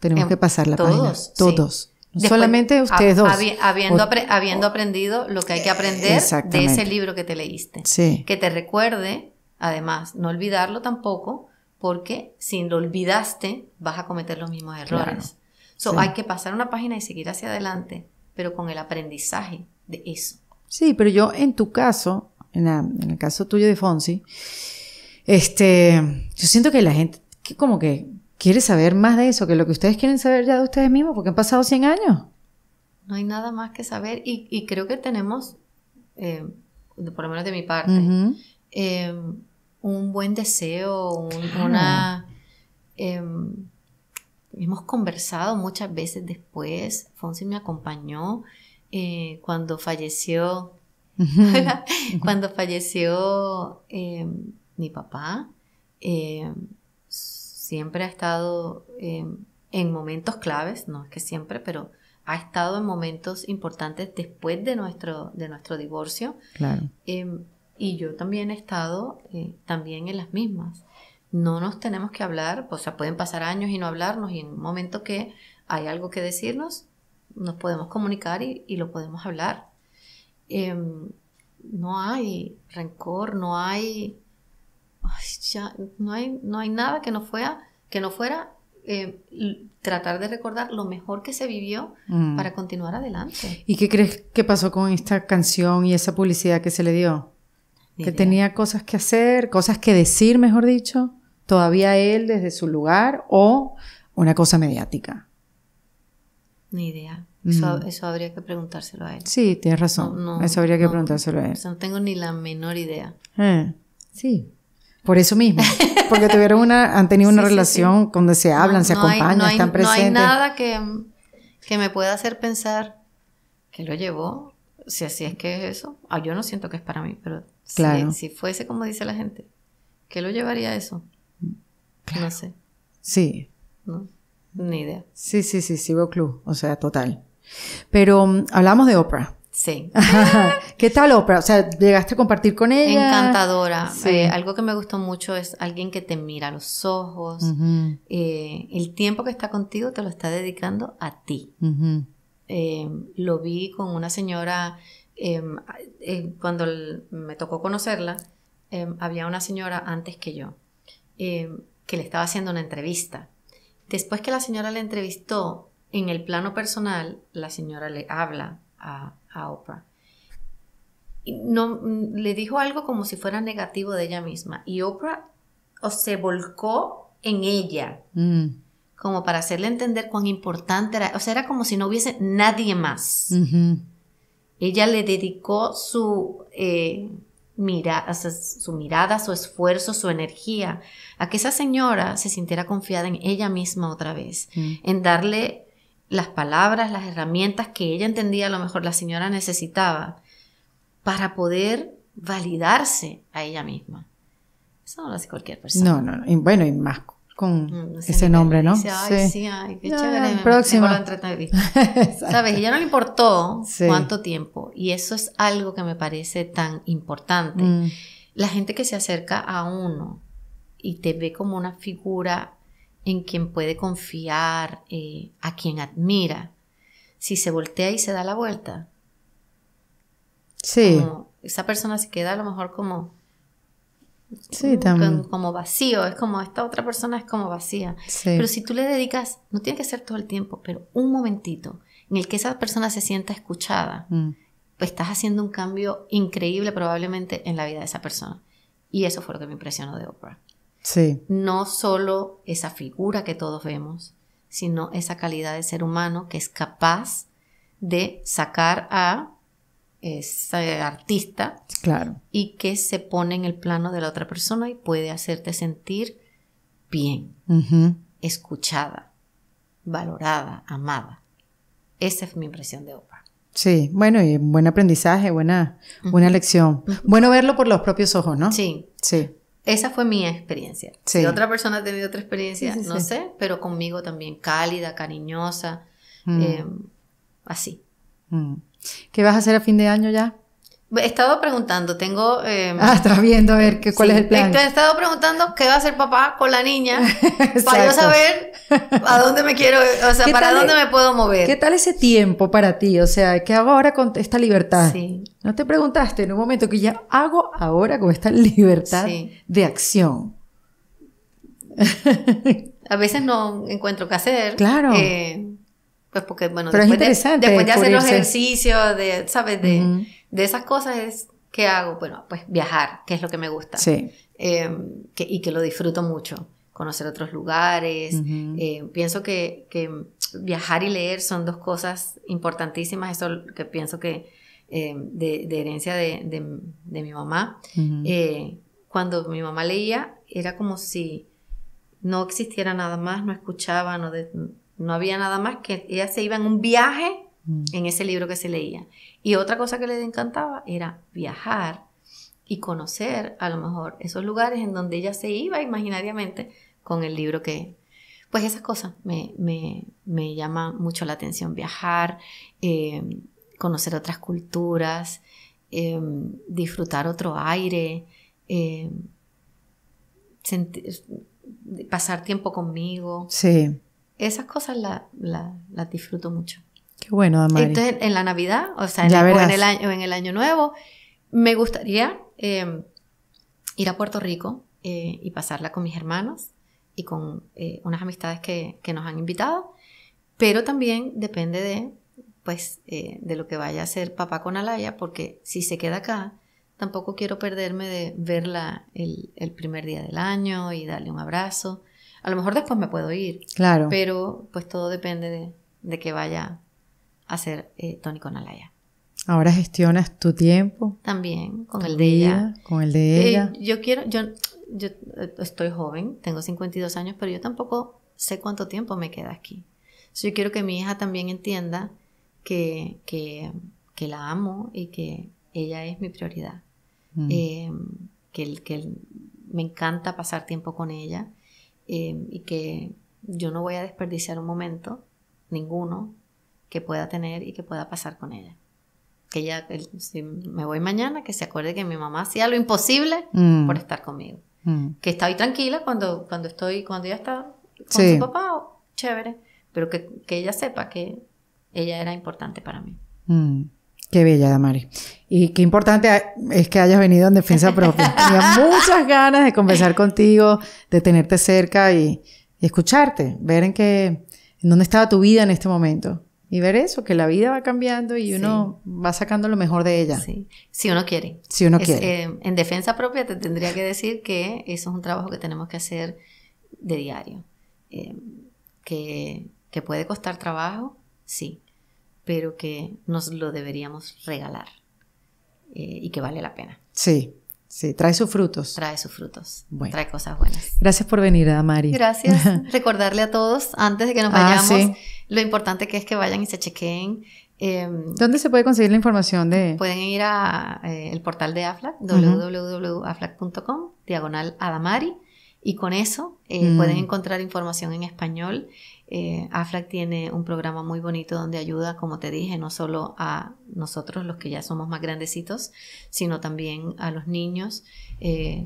tenemos em, que pasar la todos, página. Todos. Solamente ustedes dos. habiendo, habiendo aprendido lo que hay que aprender de ese libro que te leíste. Sí. Que te recuerde, además, no olvidarlo tampoco, porque si lo olvidaste, vas a cometer los mismos errores. Hay que pasar una página y seguir hacia adelante, pero con el aprendizaje de eso. Sí, pero yo en tu caso, en, el caso tuyo de Fonsi, este, yo siento que la gente como que quiere saber más de eso, que lo que ustedes quieren saber ya de ustedes mismos, porque han pasado 100 años. No hay nada más que saber y, creo que tenemos, eh, por lo menos de mi parte, eh, un buen deseo, una... Em, hemos conversado muchas veces después, Fonsi me acompañó eh, cuando falleció, cuando falleció em, mi papá. Em, siempre ha estado eh, en momentos claves, no es que siempre, pero ha estado en momentos importantes después de nuestro, de nuestro divorcio. Claro. Eh, y yo también he estado eh, también en las mismas. No nos tenemos que hablar, o sea, pueden pasar años y no hablarnos y en un momento que hay algo que decirnos, nos podemos comunicar y, y lo podemos hablar. Em, no hay rencor, no hay no hay, no hay nada que no fuera, que no fuera eh, tratar de recordar lo mejor que se vivió mm. para continuar adelante. ¿Y qué crees que pasó con esta canción y esa publicidad que se le dio? que tenía cosas que hacer, cosas que decir, mejor dicho, todavía él desde su lugar o una cosa mediática. Ni idea. Mm. Eso, eso, habría que preguntárselo a él. Sí, tienes razón. No, eso habría que preguntárselo a él. no tengo ni la menor idea. Eh, sí. Por eso mismo. Porque tuvieron una, han tenido una relación donde se hablan, se acompañan, están presentes. No hay nada que, que me pueda hacer pensar que lo llevó, si así es que es eso. Ah, yo no siento que es para mí, pero si, fuese como dice la gente, ¿qué lo llevaría a eso? No sé. Sí. No, ni idea. Sí, sí, sí, sí, club. O sea, total. Pero mm, hablamos de Oprah. ¿Qué tal Oprah? O sea, llegaste a compartir con ella. Encantadora. Eh, algo que me gustó mucho es alguien que te mira a los ojos. Eh, el tiempo que está contigo te lo está dedicando a ti. Eh, lo vi con una señora, em, cuando me tocó conocerla, em, había una señora antes que yo, em, que le estaba haciendo una entrevista. Después que la señora le entrevistó, en el plano personal, la señora le habla a, Oprah. Y no, mm, le dijo algo como si fuera negativo de ella misma. Y Oprah se volcó en ella, mm. como para hacerle entender cuán importante era. O sea, era como si no hubiese nadie más. Ella le dedicó su, eh, su mirada, su esfuerzo, su energía, a que esa señora se sintiera confiada en ella misma otra vez, mm. en darle las palabras, las herramientas que ella entendía a lo mejor la señora necesitaba para poder validarse a ella misma. Eso no lo hace cualquier persona. No, no, bueno, y más con mm, ese nombre, ¿no? ay, sí. sí, ay, qué chévere. próximo. ¿Sabes? ¿Sabes? ya no le importó cuánto tiempo. Y eso es algo que me parece tan importante. Mm. La gente que se acerca a uno y te ve como una figura en quien puede confiar, eh, a quien admira, si se voltea y se da la vuelta. esa persona se queda a lo mejor como... Como, vacío, es como esta otra persona es como vacía. Pero si tú le dedicas, no tiene que ser todo el tiempo, pero un momentito en el que esa persona se sienta escuchada, mm. pues estás haciendo un cambio increíble probablemente en la vida de esa persona. Y eso fue lo que me impresionó de Oprah. No solo esa figura que todos vemos, sino esa calidad de ser humano que es capaz de sacar a ese artista claro. y que se pone en el plano de la otra persona y puede hacerte sentir bien, escuchada, valorada, amada. Esa es mi impresión de Opa. Sí, bueno, y buen aprendizaje, buena, lección. Bueno verlo por los propios ojos, ¿no? Sí. Sí. Esa fue mi experiencia. Si otra persona ha tenido otra experiencia, no sé, pero conmigo también cálida, cariñosa, mm. eh, así. Mm. ¿Qué vas a hacer a fin de año ya? He estado preguntando, tengo... Em, ah, estás viendo a ver qué, cuál es el plan. Este, he estado preguntando qué va a hacer papá con la niña para yo saber a dónde me quiero, o sea, para dónde e me puedo mover. ¿Qué tal ese tiempo para ti? O sea, ¿qué hago ahora con esta libertad? Sí. ¿No te preguntaste en un momento que ya hago ahora con esta libertad de acción? a veces no encuentro qué hacer. Claro. Eh, pues porque, bueno, después, de, después de hacer los ejercicios, de, ¿sabes? De... De esas cosas es, ¿qué hago? Bueno, pues viajar, que es lo que me gusta. Sí. Em, y que lo disfruto mucho. Conocer otros lugares. Em, pienso que, viajar y leer son dos cosas importantísimas. Eso que pienso que em, de, herencia de, mi mamá. Eh, cuando mi mamá leía, era como si no existiera nada más, no escuchaba, no, no había nada más que ella se iba en un viaje en ese libro que se leía. Y otra cosa que le encantaba era viajar y conocer a lo mejor esos lugares en donde ella se iba imaginariamente con el libro que... Pues esas cosas me, me, llaman mucho la atención, viajar, eh, conocer otras culturas, em, disfrutar otro aire, em, pasar tiempo conmigo. Sí. Esas cosas las la disfruto mucho. Qué bueno, Amari. Entonces, en la Navidad, o sea, en, el, año, Nuevo, me gustaría em, ir a Puerto Rico eh, y pasarla con mis hermanos y con eh, unas amistades que, nos han invitado, pero también depende de, pues, eh, de lo que vaya a hacer papá con Alaya, porque si se queda acá, tampoco quiero perderme de verla el, primer día del año y darle un abrazo. A lo mejor después me puedo ir. Claro. Pero pues todo depende de, de que vaya hacer eh, Tony Conalaya. Ahora gestionas tu tiempo. También, con el de ella. Con el de eh, ella. yo quiero, yo, yo eh, estoy joven, tengo 52 años, pero yo tampoco sé cuánto tiempo me queda aquí. yo quiero que mi hija también entienda que, que, que, la amo y que ella es mi prioridad. Eh, que, me encanta pasar tiempo con ella em, y que yo no voy a desperdiciar un momento, ninguno, que pueda tener y que pueda pasar con ella. Que ella, si me voy mañana, que se acuerde que mi mamá hacía lo imposible mm. por estar conmigo. Mm. Que Que estoy tranquila cuando, cuando estoy, cuando ella está con su papá, oh, chévere, pero que, que, ella sepa que ella era importante para mí. Mm. Qué bella, Damari. Y qué importante es que hayas venido en defensa propia. Tenía muchas ganas de conversar contigo, de tenerte cerca y, y escucharte, ver en qué, en dónde estaba tu vida en este momento y ver eso, que la vida va cambiando y uno va sacando lo mejor de ella. Si uno quiere. Si uno quiere. Eh, en defensa propia te tendría que decir que eso es un trabajo que tenemos que hacer de diario. Eh, que, que puede costar trabajo, sí, pero que nos lo deberíamos regalar eh, y que vale la pena. Sí. Sí, trae sus frutos. Trae sus frutos. Trae cosas buenas. Gracias por venir, Adamari. Gracias. Recordarle a todos, antes de que nos ah, vayamos, lo importante que es que vayan y se chequeen. Em, ¿Dónde se puede conseguir la información de...? Pueden ir al eh, el portal de AFLAC, www.aflac.com, diagonal Adamari, y con eso eh, mm. pueden encontrar información en español. Eh, AFLAC tiene un programa muy bonito donde ayuda, como te dije, no solo a nosotros, los que ya somos más grandecitos, sino también a los niños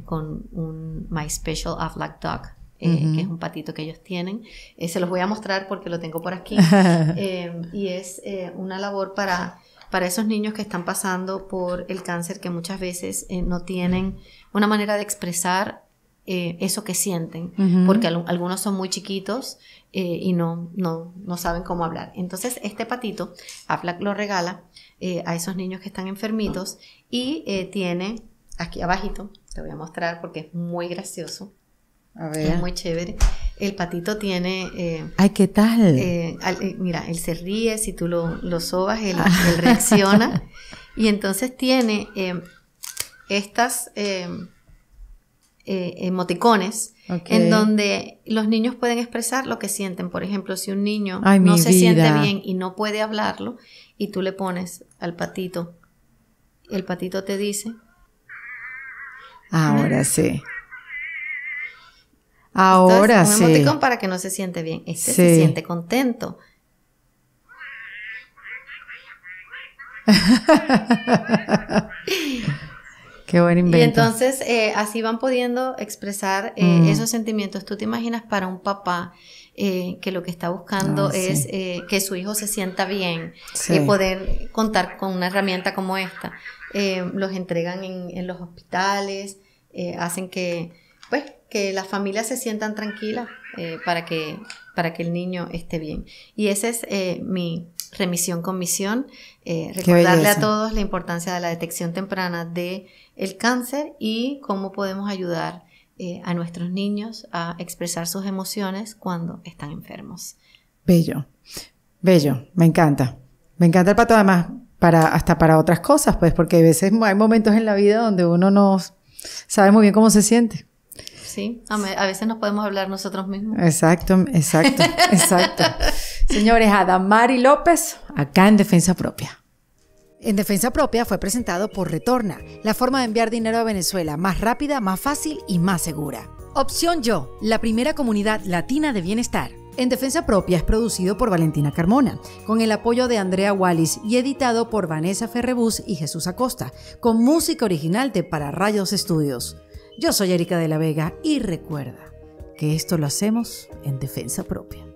con un My Special AFLAC Dog eh, que es un patito que ellos tienen. Eh, se los voy a mostrar porque lo tengo por aquí. Em, y es eh, una labor para, para esos niños que están pasando por el cáncer que muchas veces no tienen una manera de expresar eso que sienten, porque algunos son muy chiquitos y no, no, saben cómo hablar. Entonces, este patito, AFLAC lo regala a esos niños que están enfermitos y tiene aquí abajito, te voy a mostrar porque es muy gracioso, muy chévere. El patito tiene... Eh, Ay, ¿qué tal? Eh, eh, mira, él se ríe, si tú lo, lo sobas, él, reacciona. y entonces tiene estas emoticones en donde los niños pueden expresar lo que sienten. Por ejemplo, si un niño no se siente bien y no puede hablarlo, y tú le pones al patito, el patito te dice... Ahora sí. Ahora sí. un emoticón para que no se siente bien. Este se siente contento. Qué buen invento. Y entonces eh, así van pudiendo expresar eh, mm. esos sentimientos. ¿Tú te imaginas para un papá eh, que lo que está buscando ah, es que su hijo se sienta bien y poder contar con una herramienta como esta? los entregan en, en los hospitales, hacen que, pues, que las familias se sientan tranquilas eh, para, que, para que el niño esté bien. Y esa es eh, mi remisión con misión, eh, recordarle a todos la importancia de la detección temprana del cáncer y cómo podemos ayudar a nuestros niños a expresar sus emociones cuando están enfermos. Bello, bello, me encanta. Me encanta el pato además, para, hasta para otras cosas, pues porque a veces hay momentos en la vida donde uno no sabe muy bien cómo se siente. Sí, a, veces nos podemos hablar nosotros mismos. Exacto, exacto, exacto. Señores, Adamari López, acá en Defensa Propia. En Defensa Propia fue presentado por Retorna, la forma de enviar dinero a Venezuela más rápida, más fácil y más segura. Opción Yo, la primera comunidad latina de bienestar. En Defensa Propia es producido por Valentina Carmona, con el apoyo de Andrea Wallis y editado por Vanessa Ferrebus y Jesús Acosta, con música original de Para Rayos Estudios. Yo soy Erika de la Vega y recuerda que esto lo hacemos en defensa propia.